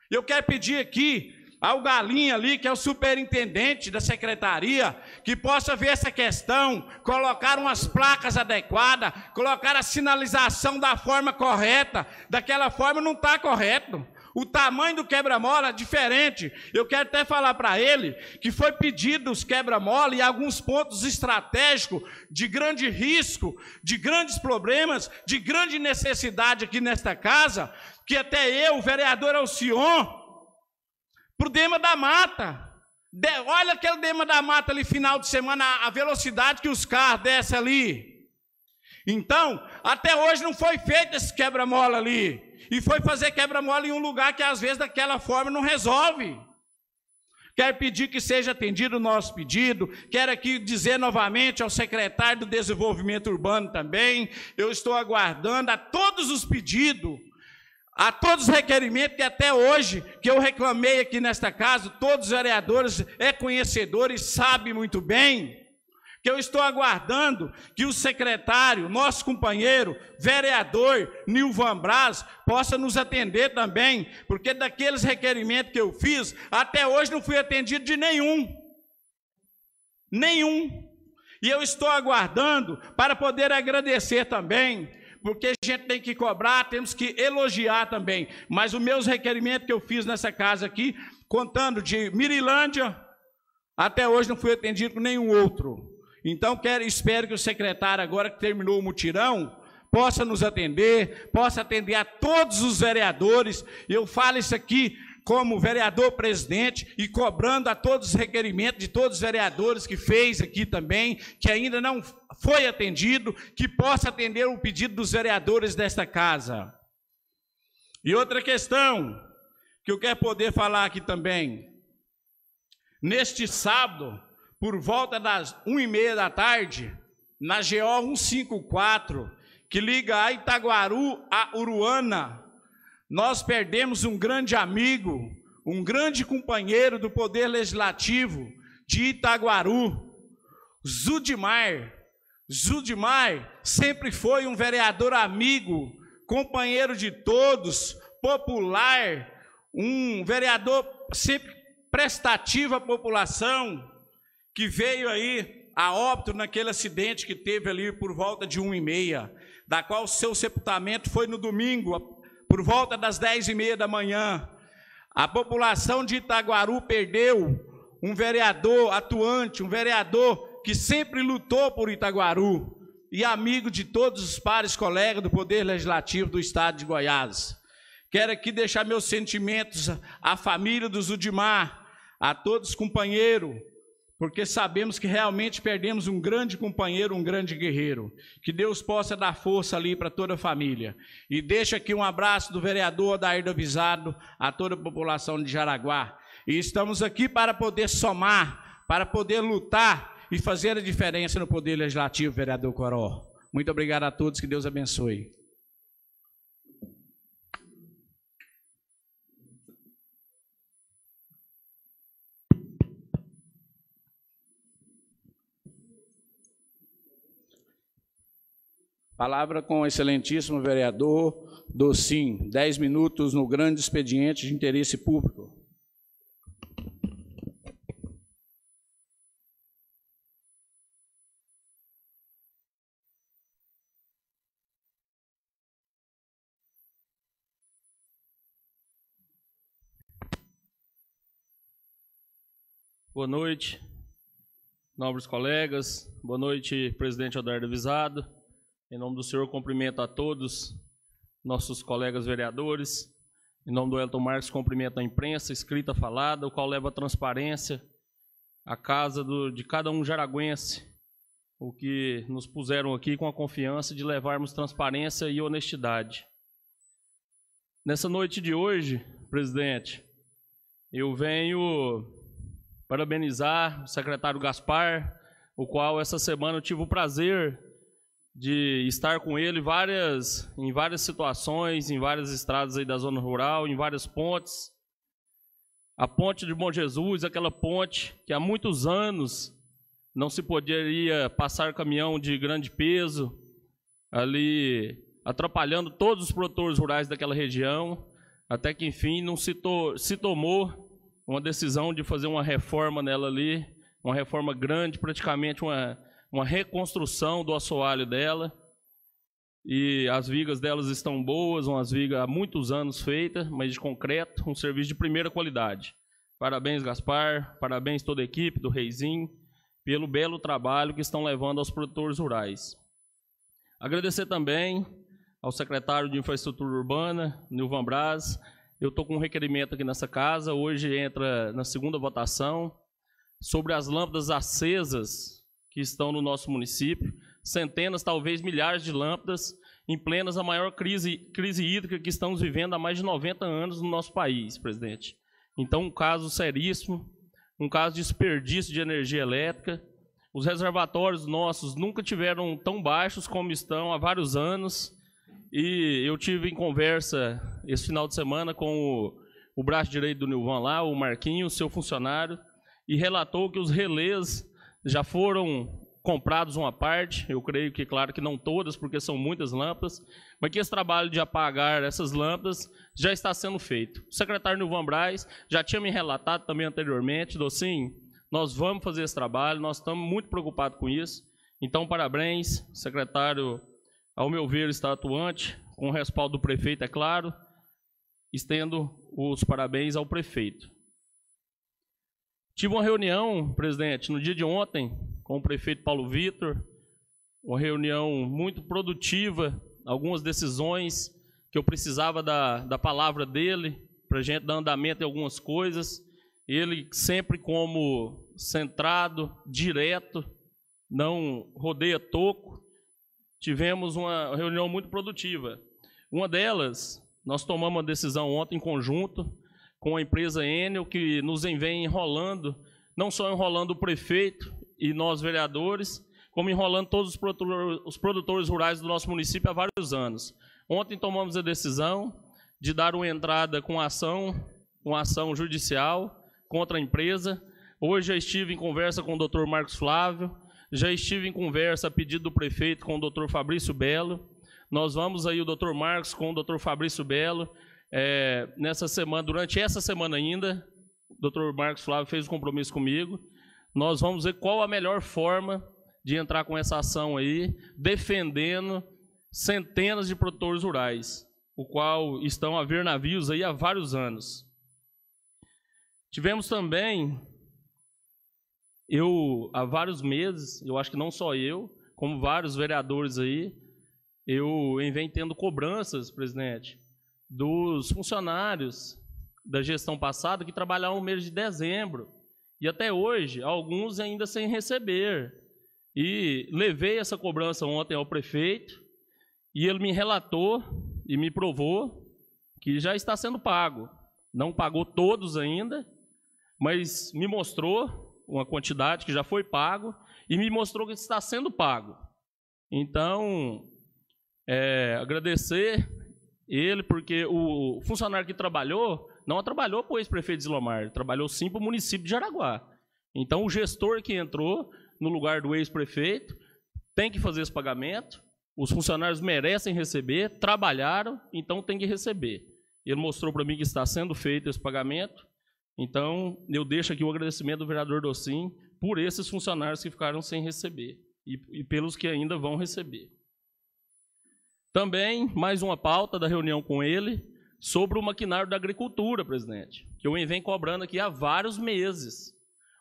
Eu quero pedir aqui ao Galinha ali, que é o superintendente da secretaria, que possa ver essa questão, colocar umas placas adequadas, colocar a sinalização da forma correta, daquela forma não está correto. O tamanho do quebra-mola é diferente. Eu quero até falar para ele que foi pedido os quebra-mola em alguns pontos estratégicos de grande risco, de grandes problemas, de grande necessidade aqui nesta casa, que até eu, o vereador Alcion, para o Dema da Mata. De, olha aquele Dema da Mata ali, final de semana, a, a velocidade que os carros descem ali. Então, até hoje não foi feito esse quebra-mola ali. E foi fazer quebra-mola em um lugar que às vezes daquela forma não resolve. Quer pedir que seja atendido o nosso pedido, quero aqui dizer novamente ao secretário do Desenvolvimento Urbano também, eu estou aguardando a todos os pedidos, a todos os requerimentos que até hoje, que eu reclamei aqui nesta casa, todos os vereadores é conhecedores e sabe muito bem, que eu estou aguardando que o secretário, nosso companheiro, vereador Nilvan Braz, possa nos atender também, porque daqueles requerimentos que eu fiz, até hoje não fui atendido de nenhum. Nenhum. E eu estou aguardando para poder agradecer também porque a gente tem que cobrar, temos que elogiar também. Mas os meus requerimentos que eu fiz nessa casa aqui, contando de Mirilândia, até hoje não fui atendido com nenhum outro. Então, quero, espero que o secretário, agora que terminou o mutirão, possa nos atender, possa atender a todos os vereadores. Eu falo isso aqui como vereador presidente e cobrando a todos os requerimentos de todos os vereadores que fez aqui também, que ainda não foi atendido, que possa atender o pedido dos vereadores desta casa. E outra questão que eu quero poder falar aqui também. Neste sábado, por volta das 1h30 da tarde, na GO 154, que liga a Itaguaru a Uruana, nós perdemos um grande amigo, um grande companheiro do Poder Legislativo de Itaguaru, Zudimar. Zudimar sempre foi um vereador amigo, companheiro de todos, popular, um vereador sempre prestativo à população, que veio aí a óbito naquele acidente que teve ali por volta de 1 e meia, da qual seu sepultamento foi no domingo, por volta das 10 e meia da manhã. A população de Itaguaru perdeu um vereador atuante, um vereador que sempre lutou por Itaguaru e amigo de todos os pares colegas do Poder Legislativo do Estado de Goiás. Quero aqui deixar meus sentimentos à família do Zudimar, a todos companheiros, porque sabemos que realmente perdemos um grande companheiro, um grande guerreiro. Que Deus possa dar força ali para toda a família. E deixa aqui um abraço do vereador Adair Avisado a toda a população de Jaraguá. E estamos aqui para poder somar, para poder lutar e fazer a diferença no Poder Legislativo, vereador Coró. Muito obrigado a todos, que Deus abençoe. Palavra com o excelentíssimo vereador do SIM. Dez minutos no grande expediente de interesse público. Boa noite, nobres colegas. Boa noite, presidente Eduardo Visado em nome do Senhor, cumprimento a todos, nossos colegas vereadores. Em nome do Elton Marques, cumprimento a imprensa, escrita, falada, o qual leva a transparência à casa do, de cada um jaraguense, o que nos puseram aqui com a confiança de levarmos transparência e honestidade. Nessa noite de hoje, presidente, eu venho parabenizar o secretário Gaspar, o qual essa semana eu tive o prazer de estar com ele várias, em várias situações, em várias estradas aí da zona rural, em várias pontes. A ponte de Bom Jesus, aquela ponte que há muitos anos não se poderia passar caminhão de grande peso ali, atrapalhando todos os produtores rurais daquela região, até que enfim não se, to se tomou uma decisão de fazer uma reforma nela ali, uma reforma grande, praticamente uma uma reconstrução do assoalho dela. E as vigas delas estão boas, umas vigas há muitos anos feitas, mas de concreto, um serviço de primeira qualidade. Parabéns, Gaspar, parabéns toda a equipe do Reizinho, pelo belo trabalho que estão levando aos produtores rurais. Agradecer também ao secretário de Infraestrutura Urbana, Nilvan Braz. Eu estou com um requerimento aqui nessa casa, hoje entra na segunda votação, sobre as lâmpadas acesas que estão no nosso município, centenas, talvez milhares de lâmpadas, em plenas a maior crise, crise hídrica que estamos vivendo há mais de 90 anos no nosso país, presidente. Então, um caso seríssimo, um caso de desperdício de energia elétrica. Os reservatórios nossos nunca tiveram tão baixos como estão há vários anos. E eu tive em conversa esse final de semana com o, o braço direito do Nilvan lá, o Marquinho, seu funcionário, e relatou que os relés já foram comprados uma parte, eu creio que, claro, que não todas, porque são muitas lâmpadas, mas que esse trabalho de apagar essas lâmpadas já está sendo feito. O secretário Nilvan Braz já tinha me relatado também anteriormente, Docinho, nós vamos fazer esse trabalho, nós estamos muito preocupados com isso, então parabéns, o secretário, ao meu ver, está atuante, com o respaldo do prefeito, é claro, estendo os parabéns ao prefeito. Tive uma reunião, presidente, no dia de ontem, com o prefeito Paulo Vitor, uma reunião muito produtiva, algumas decisões que eu precisava da, da palavra dele, para a gente dar andamento em algumas coisas. Ele sempre como centrado, direto, não rodeia toco. Tivemos uma reunião muito produtiva. Uma delas, nós tomamos uma decisão ontem em conjunto, com a empresa Enel, que nos vem enrolando, não só enrolando o prefeito e nós vereadores, como enrolando todos os produtores, os produtores rurais do nosso município há vários anos. Ontem tomamos a decisão de dar uma entrada com ação, com ação judicial contra a empresa. Hoje já estive em conversa com o doutor Marcos Flávio, já estive em conversa a pedido do prefeito com o doutor Fabrício Belo. Nós vamos aí o doutor Marcos com o doutor Fabrício Belo é, nessa semana, durante essa semana ainda, o doutor Marcos Flávio fez um compromisso comigo. Nós vamos ver qual a melhor forma de entrar com essa ação aí, defendendo centenas de produtores rurais, o qual estão a ver navios aí há vários anos. Tivemos também, eu há vários meses, eu acho que não só eu, como vários vereadores aí, eu venho tendo cobranças, presidente, dos funcionários da gestão passada que trabalharam no mês de dezembro e até hoje alguns ainda sem receber. E levei essa cobrança ontem ao prefeito e ele me relatou e me provou que já está sendo pago. Não pagou todos ainda, mas me mostrou uma quantidade que já foi pago e me mostrou que está sendo pago. Então, é, agradecer ele, porque o funcionário que trabalhou, não trabalhou para o ex-prefeito de Islomar, trabalhou sim para o município de Jaraguá. Então, o gestor que entrou no lugar do ex-prefeito tem que fazer esse pagamento, os funcionários merecem receber, trabalharam, então tem que receber. Ele mostrou para mim que está sendo feito esse pagamento, então eu deixo aqui o agradecimento do vereador Docim por esses funcionários que ficaram sem receber e, e pelos que ainda vão receber. Também, mais uma pauta da reunião com ele, sobre o maquinário da agricultura, presidente, que o IN vem cobrando aqui há vários meses.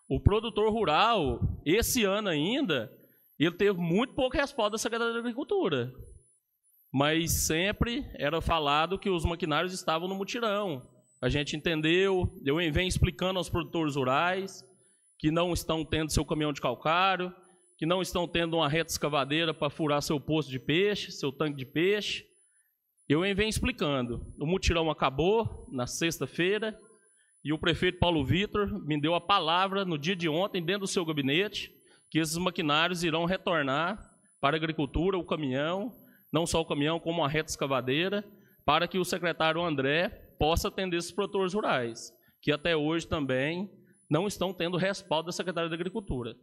O produtor rural, esse ano ainda, ele teve muito pouca resposta da Secretaria da Agricultura. Mas sempre era falado que os maquinários estavam no mutirão. A gente entendeu, eu venho explicando aos produtores rurais que não estão tendo seu caminhão de calcário, que não estão tendo uma reta escavadeira para furar seu poço de peixe, seu tanque de peixe. Eu venho explicando. O mutirão acabou na sexta-feira e o prefeito Paulo Vitor me deu a palavra no dia de ontem, dentro do seu gabinete, que esses maquinários irão retornar para a agricultura, o caminhão, não só o caminhão, como a reta escavadeira, para que o secretário André possa atender esses produtores rurais, que até hoje também não estão tendo respaldo da Secretaria da Agricultura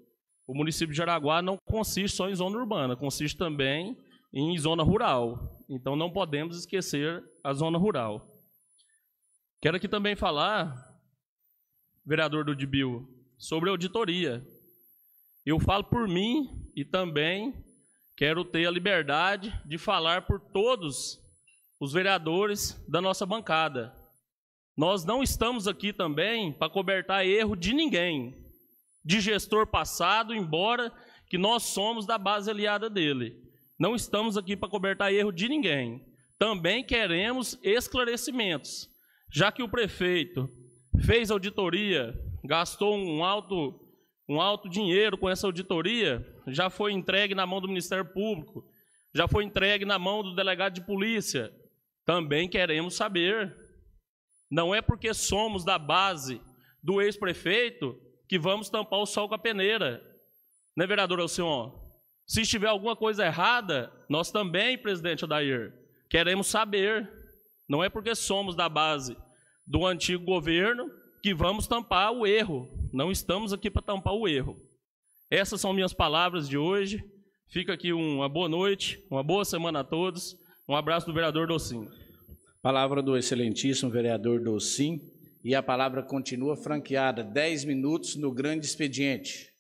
o município de Araguá não consiste só em zona urbana, consiste também em zona rural. Então não podemos esquecer a zona rural. Quero aqui também falar, vereador do Dibio, sobre auditoria. Eu falo por mim e também quero ter a liberdade de falar por todos os vereadores da nossa bancada. Nós não estamos aqui também para cobertar erro de ninguém de gestor passado, embora que nós somos da base aliada dele. Não estamos aqui para cobertar erro de ninguém. Também queremos esclarecimentos, já que o prefeito fez auditoria, gastou um alto, um alto dinheiro com essa auditoria, já foi entregue na mão do Ministério Público, já foi entregue na mão do delegado de polícia. Também queremos saber. Não é porque somos da base do ex-prefeito que vamos tampar o sol com a peneira. Né, vereador Alcion? Se estiver alguma coisa errada, nós também, presidente Adair, queremos saber. Não é porque somos da base do antigo governo que vamos tampar o erro. Não estamos aqui para tampar o erro. Essas são minhas palavras de hoje. Fica aqui uma boa noite, uma boa semana a todos. Um abraço do vereador Docim. Palavra do excelentíssimo vereador Docim. E a palavra continua franqueada, dez minutos no grande expediente.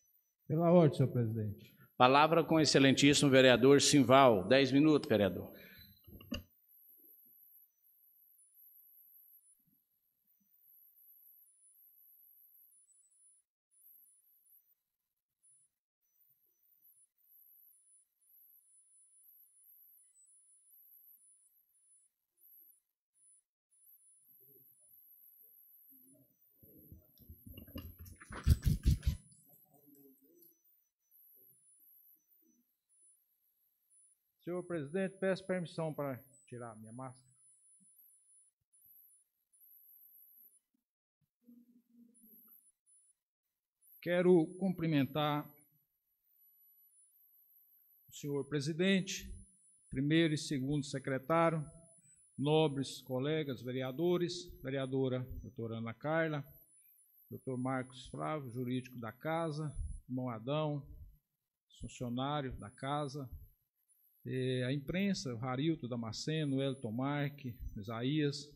Pela ordem, senhor presidente. Palavra com o excelentíssimo vereador Simval. dez minutos, vereador. Senhor presidente, peço permissão para tirar minha máscara. Quero cumprimentar o senhor presidente, primeiro e segundo secretário, nobres colegas vereadores, vereadora doutora Ana Carla, doutor Marcos Flávio, jurídico da casa, irmão Adão, funcionário da casa, é, a imprensa, o Harilto, Damasceno, Elton Marque, Isaías,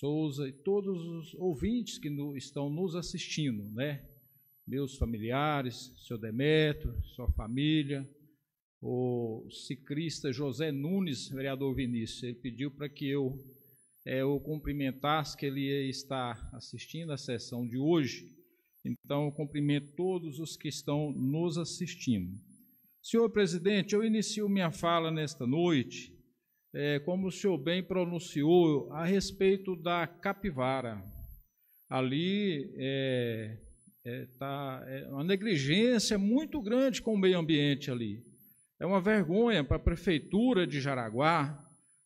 Souza e todos os ouvintes que no, estão nos assistindo, né? Meus familiares, seu Demetrio, sua família, o ciclista José Nunes, vereador Vinícius, ele pediu para que eu é, o cumprimentasse, que ele está assistindo a sessão de hoje. Então, eu cumprimento todos os que estão nos assistindo. Senhor presidente, eu inicio minha fala nesta noite, é, como o senhor bem pronunciou, a respeito da capivara. Ali é, é, tá, é uma negligência muito grande com o meio ambiente ali. É uma vergonha para a prefeitura de Jaraguá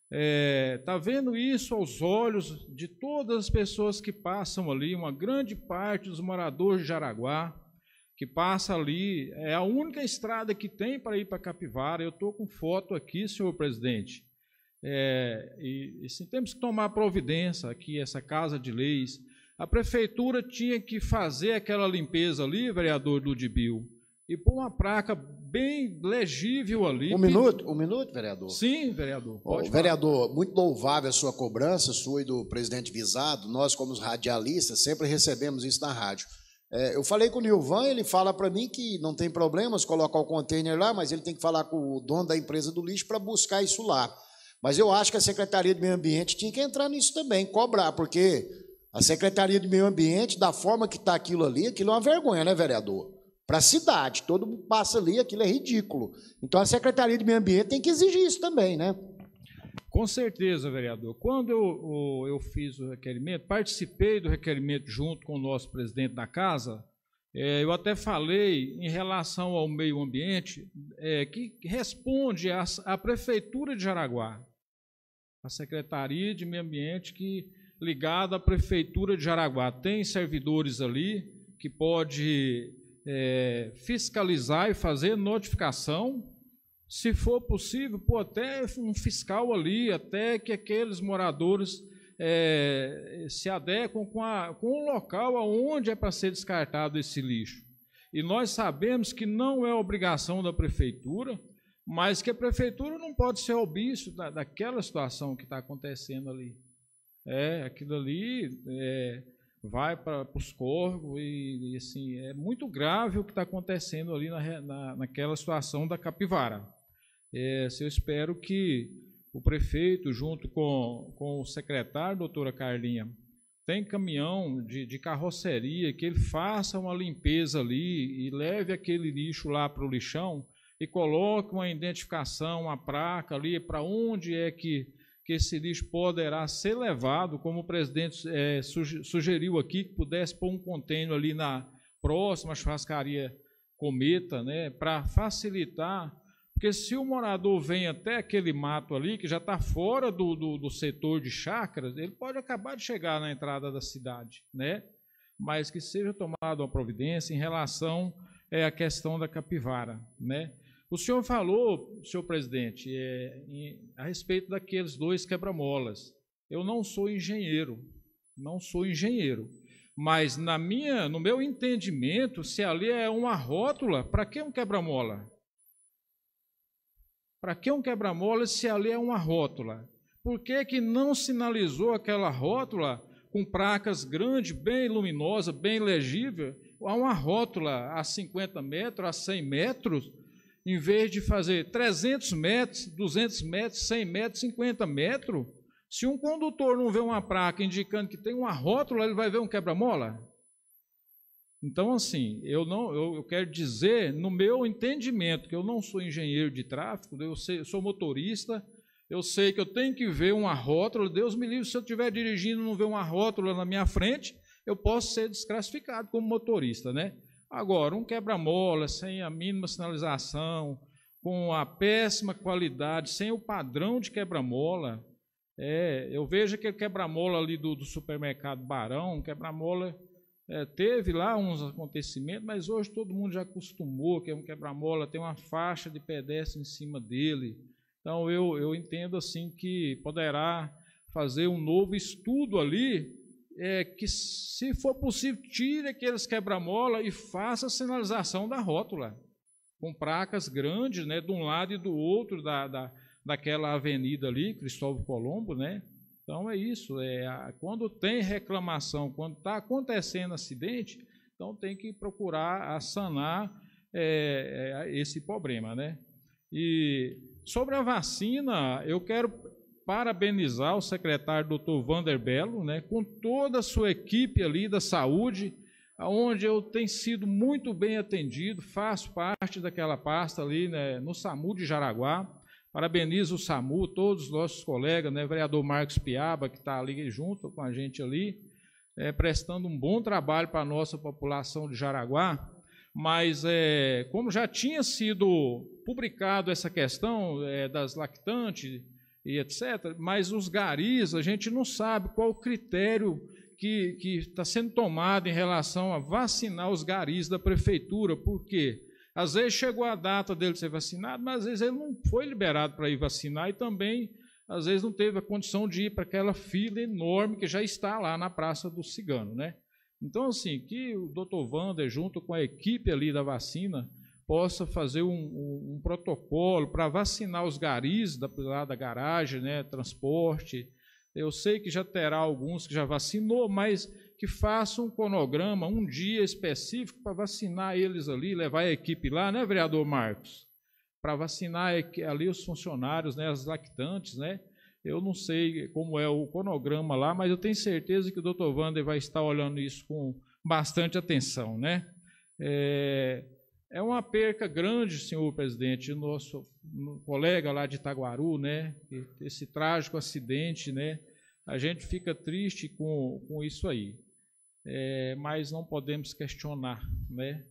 está é, tá vendo isso aos olhos de todas as pessoas que passam ali, uma grande parte dos moradores de Jaraguá que passa ali, é a única estrada que tem para ir para Capivara. Eu estou com foto aqui, senhor presidente. É, e, e assim, temos que tomar providência aqui, essa casa de leis. A prefeitura tinha que fazer aquela limpeza ali, vereador Ludibio, e pôr uma placa bem legível ali. Um minuto, um minuto, vereador. Sim, vereador. Oh, vereador, muito louvável a sua cobrança, sua e do presidente Visado. Nós, como radialistas, sempre recebemos isso na rádio. É, eu falei com o Nilvan, ele fala para mim que não tem problemas colocar o container lá, mas ele tem que falar com o dono da empresa do lixo para buscar isso lá. Mas eu acho que a Secretaria do Meio Ambiente tinha que entrar nisso também, cobrar, porque a Secretaria do Meio Ambiente, da forma que está aquilo ali, aquilo é uma vergonha, né, vereador? Para a cidade, todo mundo passa ali, aquilo é ridículo. Então a Secretaria do Meio Ambiente tem que exigir isso também, né? Com certeza, vereador. Quando eu, eu fiz o requerimento, participei do requerimento junto com o nosso presidente da casa, é, eu até falei em relação ao meio ambiente, é, que responde à Prefeitura de Jaraguá, a Secretaria de Meio Ambiente, que ligada à Prefeitura de Jaraguá. Tem servidores ali que pode é, fiscalizar e fazer notificação se for possível, pô, até um fiscal ali, até que aqueles moradores é, se adequam com, a, com o local aonde é para ser descartado esse lixo. E nós sabemos que não é obrigação da prefeitura, mas que a prefeitura não pode ser obiço da, daquela situação que está acontecendo ali. É, aquilo ali é, vai para os corvos e, e, assim é muito grave o que está acontecendo ali na, na, naquela situação da capivara. É, assim, eu espero que o prefeito, junto com, com o secretário, doutora Carlinha, tem caminhão de, de carroceria que ele faça uma limpeza ali e leve aquele lixo lá para o lixão e coloque uma identificação, uma placa ali para onde é que que esse lixo poderá ser levado, como o presidente é, sugeriu aqui, que pudesse pôr um contêiner ali na próxima churrascaria Cometa, né, para facilitar, porque se o morador vem até aquele mato ali, que já está fora do, do, do, setor de chácaras, ele pode acabar de chegar na entrada da cidade, né? mas que seja tomada uma providência em relação é, à questão da capivara, né? O senhor falou, senhor presidente, é, em, a respeito daqueles dois quebra-molas. Eu não sou engenheiro, não sou engenheiro, mas na minha, no meu entendimento, se ali é uma rótula, para que um quebra-mola? Para que um quebra-mola se ali é uma rótula? Por que, que não sinalizou aquela rótula com placas grande, bem luminosa, bem legível? Há uma rótula a 50 metros, a 100 metros, em vez de fazer 300 metros, 200 metros, 100 metros, 50 metros, se um condutor não vê uma placa indicando que tem uma rótula, ele vai ver um quebra-mola? Então, assim, eu não, eu, eu, quero dizer, no meu entendimento, que eu não sou engenheiro de tráfego, eu sei, sou motorista, eu sei que eu tenho que ver uma rótula. Deus me livre, se eu estiver dirigindo e não ver uma rótula na minha frente, eu posso ser desclassificado como motorista, né? Agora, um quebra-mola sem a mínima sinalização, com a péssima qualidade, sem o padrão de quebra-mola, é, eu vejo aquele quebra-mola ali do, do, supermercado Barão, quebra-mola é, teve lá uns acontecimentos, mas hoje todo mundo já acostumou que é um quebra-mola, tem uma faixa de pedestre em cima dele. Então eu, eu entendo assim que poderá fazer um novo estudo ali é, que, se for possível, tire aqueles quebra-mola e faça a sinalização da rótula, com placas grandes, né, de um lado e do outro da, da, daquela avenida ali, Cristóvão Colombo, né? Então é isso, é, quando tem reclamação, quando está acontecendo acidente, então tem que procurar sanar é, é, esse problema, né? E sobre a vacina, eu quero parabenizar o secretário doutor Vander Belo, né, com toda a sua equipe ali da saúde, onde eu tenho sido muito bem atendido, faço parte daquela pasta ali né, no SAMU de Jaraguá. Parabenizo o SAMU, todos os nossos colegas, né, vereador Marcos Piaba, que está ali junto com a gente ali, é, prestando um bom trabalho para a nossa população de Jaraguá. Mas, é, como já tinha sido publicado essa questão é, das lactantes, e etc. Mas os garis, a gente não sabe qual o critério que está sendo tomado em relação a vacinar os garis da prefeitura, por quê? Às vezes chegou a data dele ser vacinado, mas às vezes ele não foi liberado para ir vacinar e também, às vezes, não teve a condição de ir para aquela fila enorme que já está lá na Praça do Cigano, né? Então, assim, que o doutor Wander, junto com a equipe ali da vacina, possa fazer um, um, um protocolo para vacinar os garis da, lá da garagem, né, transporte. Eu sei que já terá alguns que já vacinou, mas que faça um cronograma, um dia específico para vacinar eles ali, levar a equipe lá, né, vereador Marcos? Para vacinar ali os funcionários, né, as lactantes, né? Eu não sei como é o cronograma lá, mas eu tenho certeza que o doutor Wander vai estar olhando isso com bastante atenção, né? É, é uma perca grande, senhor presidente, nosso colega lá de Itaguaru, né? Esse trágico acidente, né? A gente fica triste com, com isso aí, é, mas não podemos questionar, né?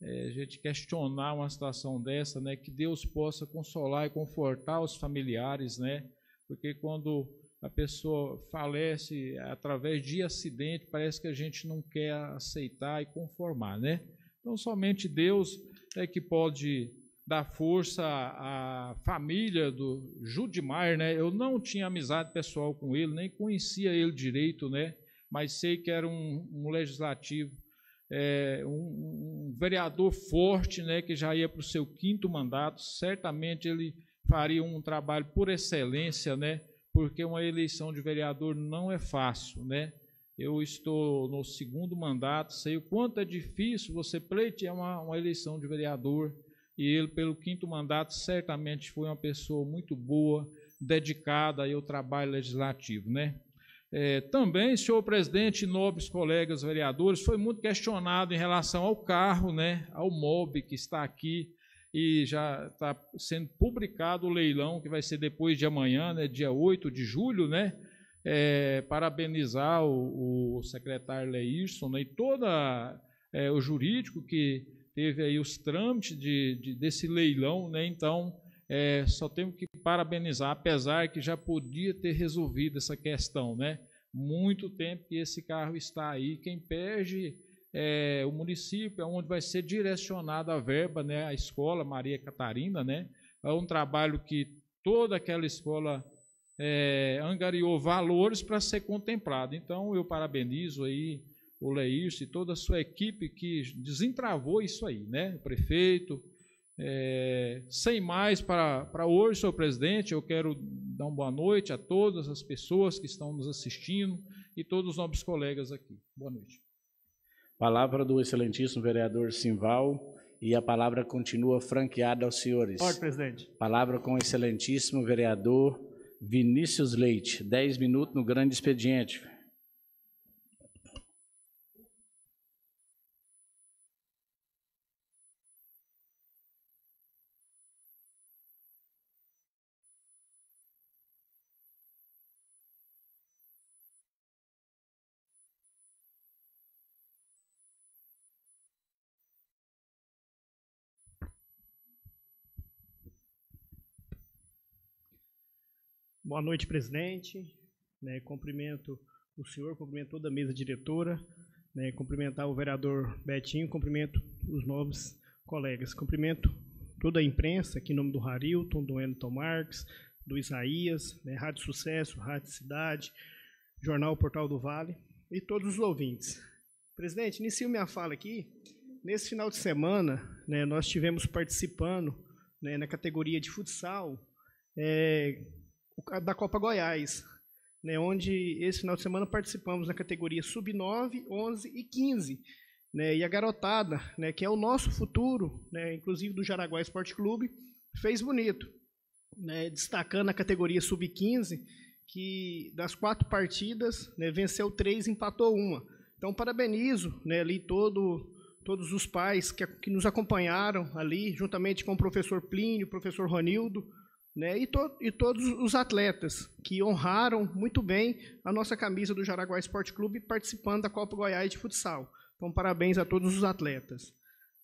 É, a gente questionar uma situação dessa, né? Que Deus possa consolar e confortar os familiares, né? Porque quando a pessoa falece através de acidente, parece que a gente não quer aceitar e conformar, né? Então, somente Deus é que pode dar força à família do Judimar, né? Eu não tinha amizade pessoal com ele, nem conhecia ele direito, né? Mas sei que era um, um legislativo, é, um, um, vereador forte, né? Que já ia para o seu quinto mandato. Certamente ele faria um trabalho por excelência, né? Porque uma eleição de vereador não é fácil, né? Eu estou no segundo mandato, sei o quanto é difícil você pleitear uma, uma eleição de vereador. E ele, pelo quinto mandato, certamente foi uma pessoa muito boa, dedicada ao trabalho legislativo, né? É, também, senhor presidente, nobres colegas vereadores, foi muito questionado em relação ao carro, né, ao MOB que está aqui e já está sendo publicado o leilão que vai ser depois de amanhã, né, dia 8 de julho, né? é, parabenizar o, o, secretário Leirson né, e todo é, o jurídico que teve aí os trâmites de, de, desse leilão, né, então é, só temos que parabenizar, apesar que já podia ter resolvido essa questão, né? Muito tempo que esse carro está aí, quem perde é o município, é onde vai ser direcionada a verba, né? A escola Maria Catarina, né? É um trabalho que toda aquela escola é, angariou valores para ser contemplado. Então, eu parabenizo aí o Leirce e toda a sua equipe que desentravou isso aí, né? O prefeito. É, sem mais, para, para hoje, senhor presidente, eu quero dar uma boa noite a todas as pessoas que estão nos assistindo e todos os nobres colegas aqui. Boa noite. Palavra do excelentíssimo vereador Simval e a palavra continua franqueada aos senhores. Pode, presidente. Palavra com o excelentíssimo vereador Vinícius Leite, 10 minutos no grande expediente. Boa noite, presidente. Né, cumprimento o senhor, cumprimento toda a mesa diretora, né, cumprimentar o vereador Betinho, cumprimento os novos colegas, cumprimento toda a imprensa, aqui em nome do Harilton, do Wellington Marques, do Isaías, né, Rádio Sucesso, Rádio Cidade, Jornal Portal do Vale e todos os ouvintes. Presidente, inicio minha fala aqui. Nesse final de semana, né, nós tivemos participando né, na categoria de futsal é, da Copa Goiás, né, onde esse final de semana participamos na categoria sub-9, 11 e 15. Né, e a garotada, né, que é o nosso futuro, né, inclusive do Jaraguá Esporte Clube, fez bonito, né, destacando a categoria sub-15, que das quatro partidas né, venceu três, empatou uma. Então parabenizo ali todo todos os pais que, que nos acompanharam ali, juntamente com o professor Plínio, professor Ronildo, né? E, to e todos os atletas que honraram muito bem a nossa camisa do Jaraguá Esporte Clube participando da Copa Goiás de Futsal. Então, parabéns a todos os atletas.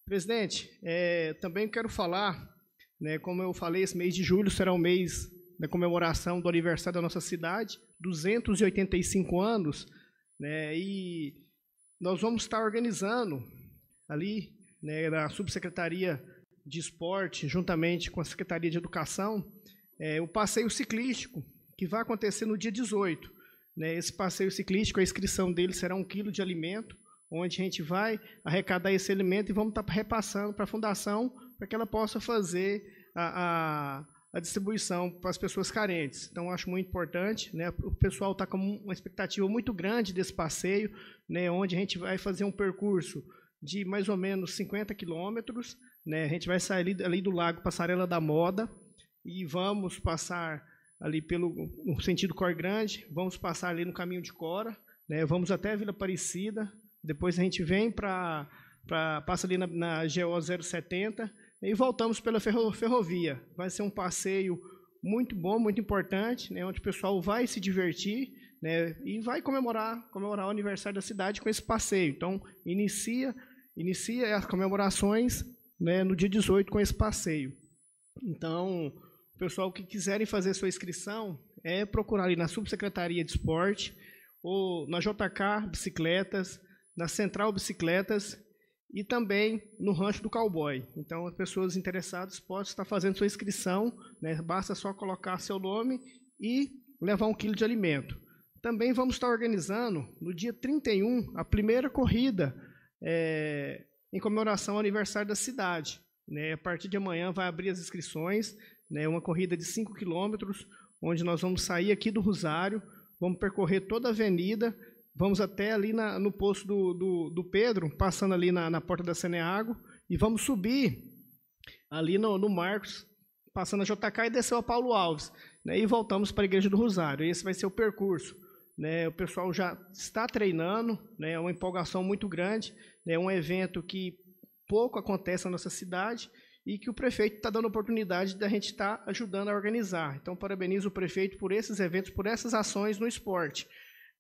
Presidente, é, também quero falar, né, como eu falei, esse mês de julho será o mês da comemoração do aniversário da nossa cidade, 285 anos, né, e nós vamos estar organizando ali né, na Subsecretaria de Esporte, juntamente com a Secretaria de Educação, é, o passeio ciclístico, que vai acontecer no dia 18. Né? Esse passeio ciclístico, a inscrição dele será um quilo de alimento, onde a gente vai arrecadar esse alimento e vamos estar tá repassando para a fundação para que ela possa fazer a, a, a distribuição para as pessoas carentes. Então, acho muito importante. Né? O pessoal está com uma expectativa muito grande desse passeio, né? onde a gente vai fazer um percurso de mais ou menos 50 quilômetros. Né? A gente vai sair ali, ali do Lago Passarela da Moda, e vamos passar ali pelo no sentido Cor Grande, vamos passar ali no caminho de Cora, né? Vamos até Vila Aparecida, depois a gente vem para passa ali na, na GO 070 e voltamos pela ferro, ferrovia. Vai ser um passeio muito bom, muito importante, né? Onde o pessoal vai se divertir, né? E vai comemorar comemorar o aniversário da cidade com esse passeio. Então inicia inicia as comemorações né, no dia 18 com esse passeio. Então, pessoal que quiserem fazer sua inscrição, é procurar ali na Subsecretaria de Esporte, ou na JK Bicicletas, na Central Bicicletas e também no Rancho do Cowboy. Então, as pessoas interessadas podem estar fazendo sua inscrição, né? basta só colocar seu nome e levar um quilo de alimento. Também vamos estar organizando, no dia 31, a primeira corrida é, em comemoração ao aniversário da cidade. Né? A partir de amanhã vai abrir as inscrições, né, uma corrida de 5 quilômetros, onde nós vamos sair aqui do Rosário, vamos percorrer toda a avenida, vamos até ali na, no posto do, do, do, Pedro, passando ali na, na porta da Seneago, e vamos subir ali no, no Marcos, passando a JK e desceu a Paulo Alves. Né, e voltamos para a Igreja do Rosário. Esse vai ser o percurso. Né, o pessoal já está treinando, né, é uma empolgação muito grande, né, é né, um evento que pouco acontece na nossa cidade e que o prefeito está dando oportunidade da gente estar tá ajudando a organizar. Então, parabenizo o prefeito por esses eventos, por essas ações no esporte.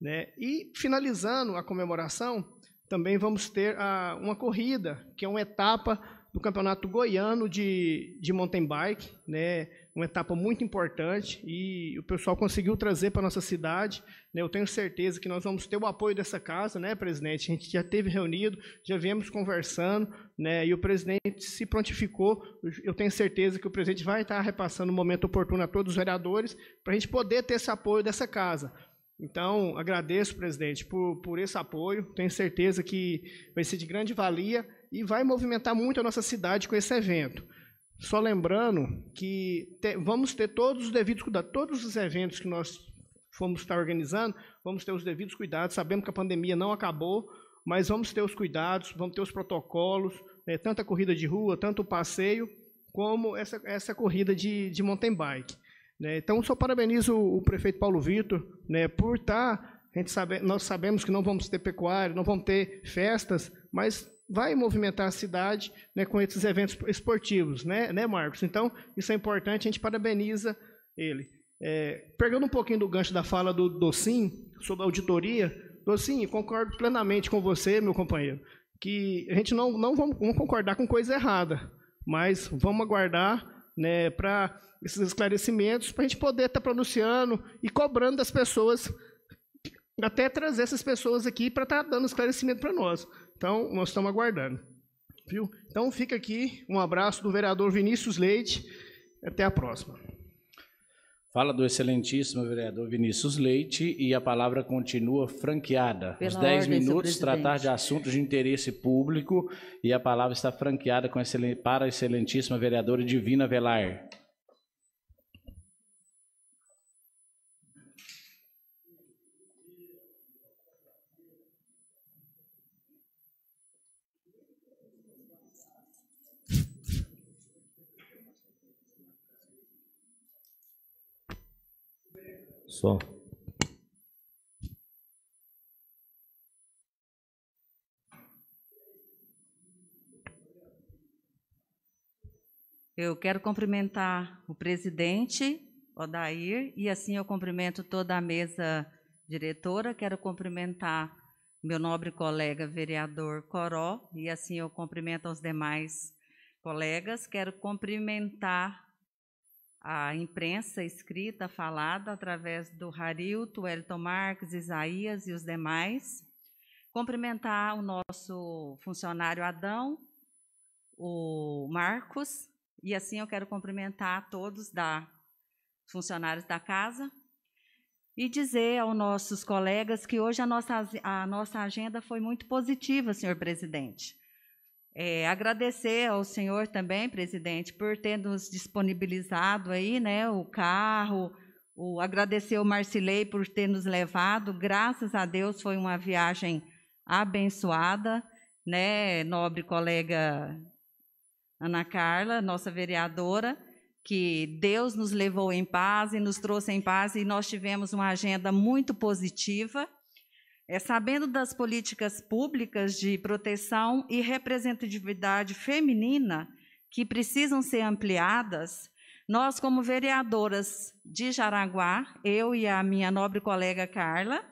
Né? E, finalizando a comemoração, também vamos ter a, uma corrida, que é uma etapa do Campeonato Goiano de, de Mountain Bike, né? uma etapa muito importante e o pessoal conseguiu trazer para a nossa cidade. Né? Eu tenho certeza que nós vamos ter o apoio dessa casa, né, presidente? A gente já teve reunido, já viemos conversando, né? E o presidente se prontificou. Eu tenho certeza que o presidente vai estar repassando o um momento oportuno a todos os vereadores para a gente poder ter esse apoio dessa casa. Então, agradeço, presidente, por, por esse apoio. Tenho certeza que vai ser de grande valia e vai movimentar muito a nossa cidade com esse evento. Só lembrando que te, vamos ter todos os devidos cuidados, todos os eventos que nós fomos estar organizando, vamos ter os devidos cuidados. Sabemos que a pandemia não acabou, mas vamos ter os cuidados, vamos ter os protocolos, né, tanto a corrida de rua, tanto o passeio, como essa, essa corrida de, de mountain bike. Né? Então, só parabenizo o, o prefeito Paulo Vitor né, por estar. Tá, a gente sabe, nós sabemos que não vamos ter pecuária, não vamos ter festas, mas vai movimentar a cidade né, com esses eventos esportivos, né, né, Marcos? Então, isso é importante, a gente parabeniza ele. É, pegando um pouquinho do gancho da fala do Docim sobre a auditoria, Docim, concordo plenamente com você, meu companheiro, que a gente não, não vamos, vamos concordar com coisa errada, mas vamos aguardar né, para esses esclarecimentos, para a gente poder estar tá pronunciando e cobrando das pessoas, até trazer essas pessoas aqui para estar tá dando esclarecimento para nós. Então, nós estamos aguardando. Viu? Então, fica aqui um abraço do vereador Vinícius Leite. Até a próxima. Fala do excelentíssimo vereador Vinícius Leite e a palavra continua franqueada. Pela Os 10 minutos tratar de assuntos de interesse público e a palavra está franqueada com para a excelentíssima vereadora Divina Velar. Só. Eu quero cumprimentar o presidente Odair e assim eu cumprimento toda a mesa diretora. Quero cumprimentar meu nobre colega vereador Coró e assim eu cumprimento os demais colegas. Quero cumprimentar a imprensa escrita, falada, através do Harilto, Elton Marques, Isaías e os demais. Cumprimentar o nosso funcionário Adão, o Marcos, e assim eu quero cumprimentar todos da funcionários da casa e dizer aos nossos colegas que hoje a nossa, a nossa agenda foi muito positiva, senhor presidente. É, agradecer ao senhor também, presidente, por ter nos disponibilizado aí, né, o carro, o, agradecer ao Marcilei por ter nos levado. Graças a Deus foi uma viagem abençoada, né, nobre colega Ana Carla, nossa vereadora, que Deus nos levou em paz e nos trouxe em paz e nós tivemos uma agenda muito positiva é, sabendo das políticas públicas de proteção e representatividade feminina que precisam ser ampliadas, nós, como vereadoras de Jaraguá, eu e a minha nobre colega Carla,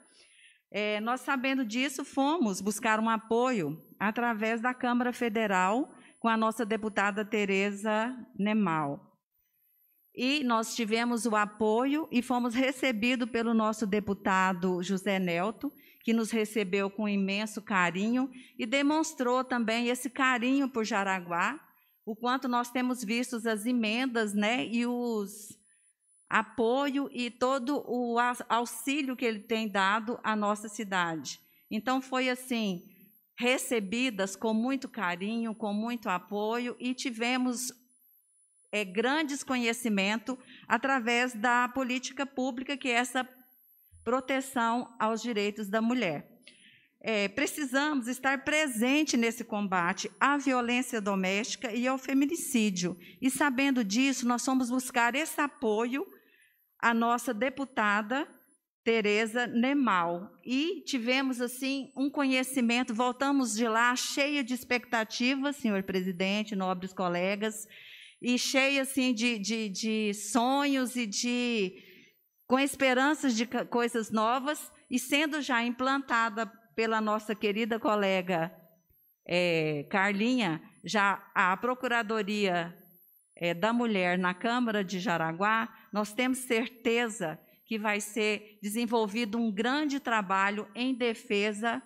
é, nós sabendo disso, fomos buscar um apoio através da Câmara Federal com a nossa deputada Tereza Nemal. E nós tivemos o apoio e fomos recebidos pelo nosso deputado José Nelto, que nos recebeu com imenso carinho e demonstrou também esse carinho por Jaraguá, o quanto nós temos visto as emendas né, e os apoio e todo o auxílio que ele tem dado à nossa cidade. Então foi assim, recebidas com muito carinho, com muito apoio e tivemos é, grandes conhecimento através da política pública que essa proteção aos direitos da mulher. É, precisamos estar presente nesse combate à violência doméstica e ao feminicídio. E, sabendo disso, nós fomos buscar esse apoio à nossa deputada Tereza Nemal. E tivemos, assim, um conhecimento, voltamos de lá cheia de expectativas, senhor presidente, nobres colegas, e cheia, assim, de, de, de sonhos e de com esperanças de coisas novas e sendo já implantada pela nossa querida colega é, Carlinha, já a Procuradoria é, da Mulher na Câmara de Jaraguá, nós temos certeza que vai ser desenvolvido um grande trabalho em defesa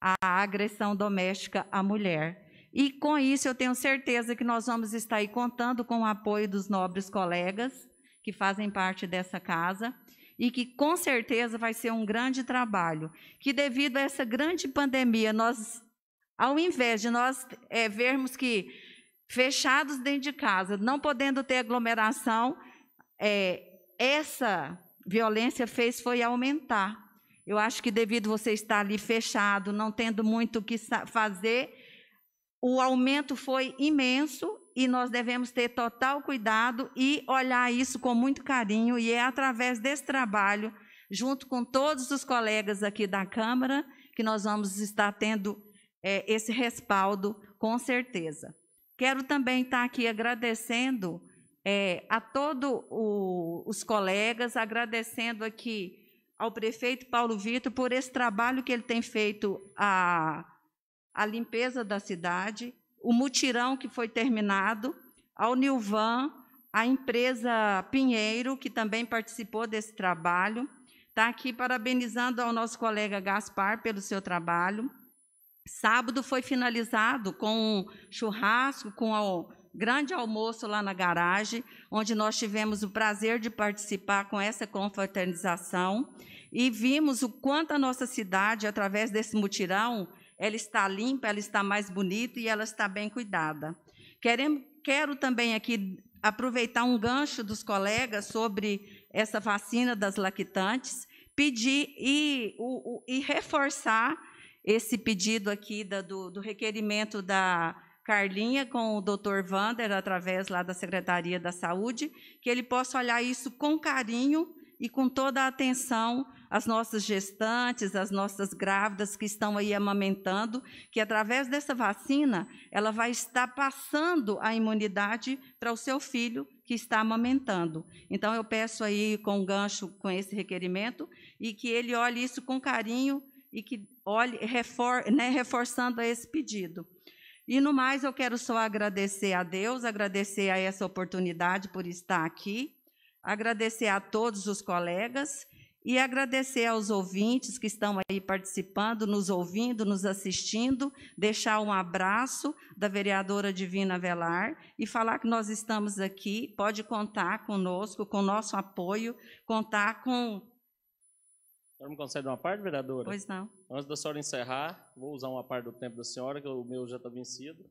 à agressão doméstica à mulher. E com isso eu tenho certeza que nós vamos estar aí contando com o apoio dos nobres colegas que fazem parte dessa casa e que com certeza vai ser um grande trabalho. Que devido a essa grande pandemia, nós, ao invés de nós é, vermos que fechados dentro de casa, não podendo ter aglomeração, é, essa violência fez foi aumentar. Eu acho que devido você estar ali fechado, não tendo muito o que fazer, o aumento foi imenso e nós devemos ter total cuidado e olhar isso com muito carinho, e é através desse trabalho, junto com todos os colegas aqui da Câmara, que nós vamos estar tendo é, esse respaldo, com certeza. Quero também estar aqui agradecendo é, a todos os colegas, agradecendo aqui ao prefeito Paulo Vitor por esse trabalho que ele tem feito a, a limpeza da cidade o mutirão que foi terminado, ao Nilvan, à empresa Pinheiro, que também participou desse trabalho. Está aqui parabenizando ao nosso colega Gaspar pelo seu trabalho. Sábado foi finalizado com um churrasco, com o grande almoço lá na garagem, onde nós tivemos o prazer de participar com essa confraternização e vimos o quanto a nossa cidade, através desse mutirão, ela está limpa, ela está mais bonita e ela está bem cuidada. Queremos, quero também aqui aproveitar um gancho dos colegas sobre essa vacina das lactantes, pedir e, o, o, e reforçar esse pedido aqui da, do, do requerimento da, Carlinha com o Dr. Vander, através lá da Secretaria da Saúde, que ele possa olhar isso com carinho e com toda a atenção as nossas gestantes, as nossas grávidas que estão aí amamentando, que através dessa vacina ela vai estar passando a imunidade para o seu filho que está amamentando. Então eu peço aí com gancho com esse requerimento e que ele olhe isso com carinho e que olhe refor, né, reforçando esse pedido. E no mais eu quero só agradecer a Deus, agradecer a essa oportunidade por estar aqui, agradecer a todos os colegas e agradecer aos ouvintes que estão aí participando, nos ouvindo, nos assistindo, deixar um abraço da vereadora Divina Velar e falar que nós estamos aqui, pode contar conosco, com nosso apoio, contar com. A senhora me concede uma parte, vereadora? Pois não. Antes da senhora encerrar, vou usar uma parte do tempo da senhora, que o meu já está vencido.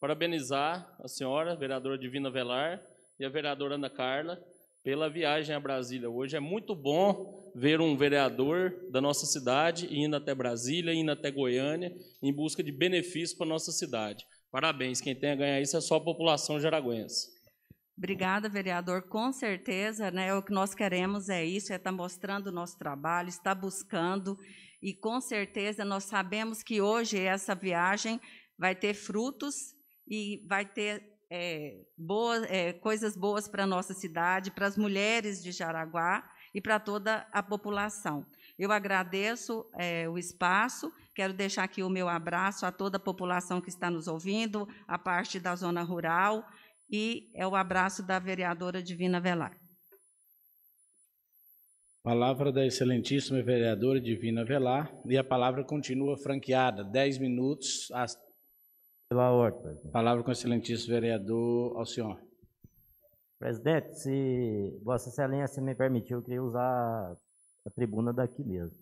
Parabenizar a senhora, a vereadora Divina Velar, e a vereadora Ana Carla, pela viagem a Brasília hoje. É muito bom ver um vereador da nossa cidade indo até Brasília, indo até Goiânia, em busca de benefícios para a nossa cidade. Parabéns, quem tem a ganhar isso é só a população jaraguense. Obrigada, vereador. Com certeza, né? O que nós queremos é isso, é estar tá mostrando o nosso trabalho, está buscando, e com certeza nós sabemos que hoje essa viagem vai ter frutos e vai ter é, eh, boas, é, eh, coisas boas para a nossa cidade, para as mulheres de Jaraguá e para toda a população. Eu agradeço é, o espaço, quero deixar aqui o meu abraço a toda a população que está nos ouvindo, a parte da zona rural, e é o abraço da vereadora Divina Velar. Palavra da excelentíssima vereadora Divina Velar, e a palavra continua franqueada, 10 minutos pela ordem, presidente. Palavra com o excelentíssimo vereador Alcione. Presidente, se Vossa Excelência me permitir, eu queria usar a tribuna daqui mesmo.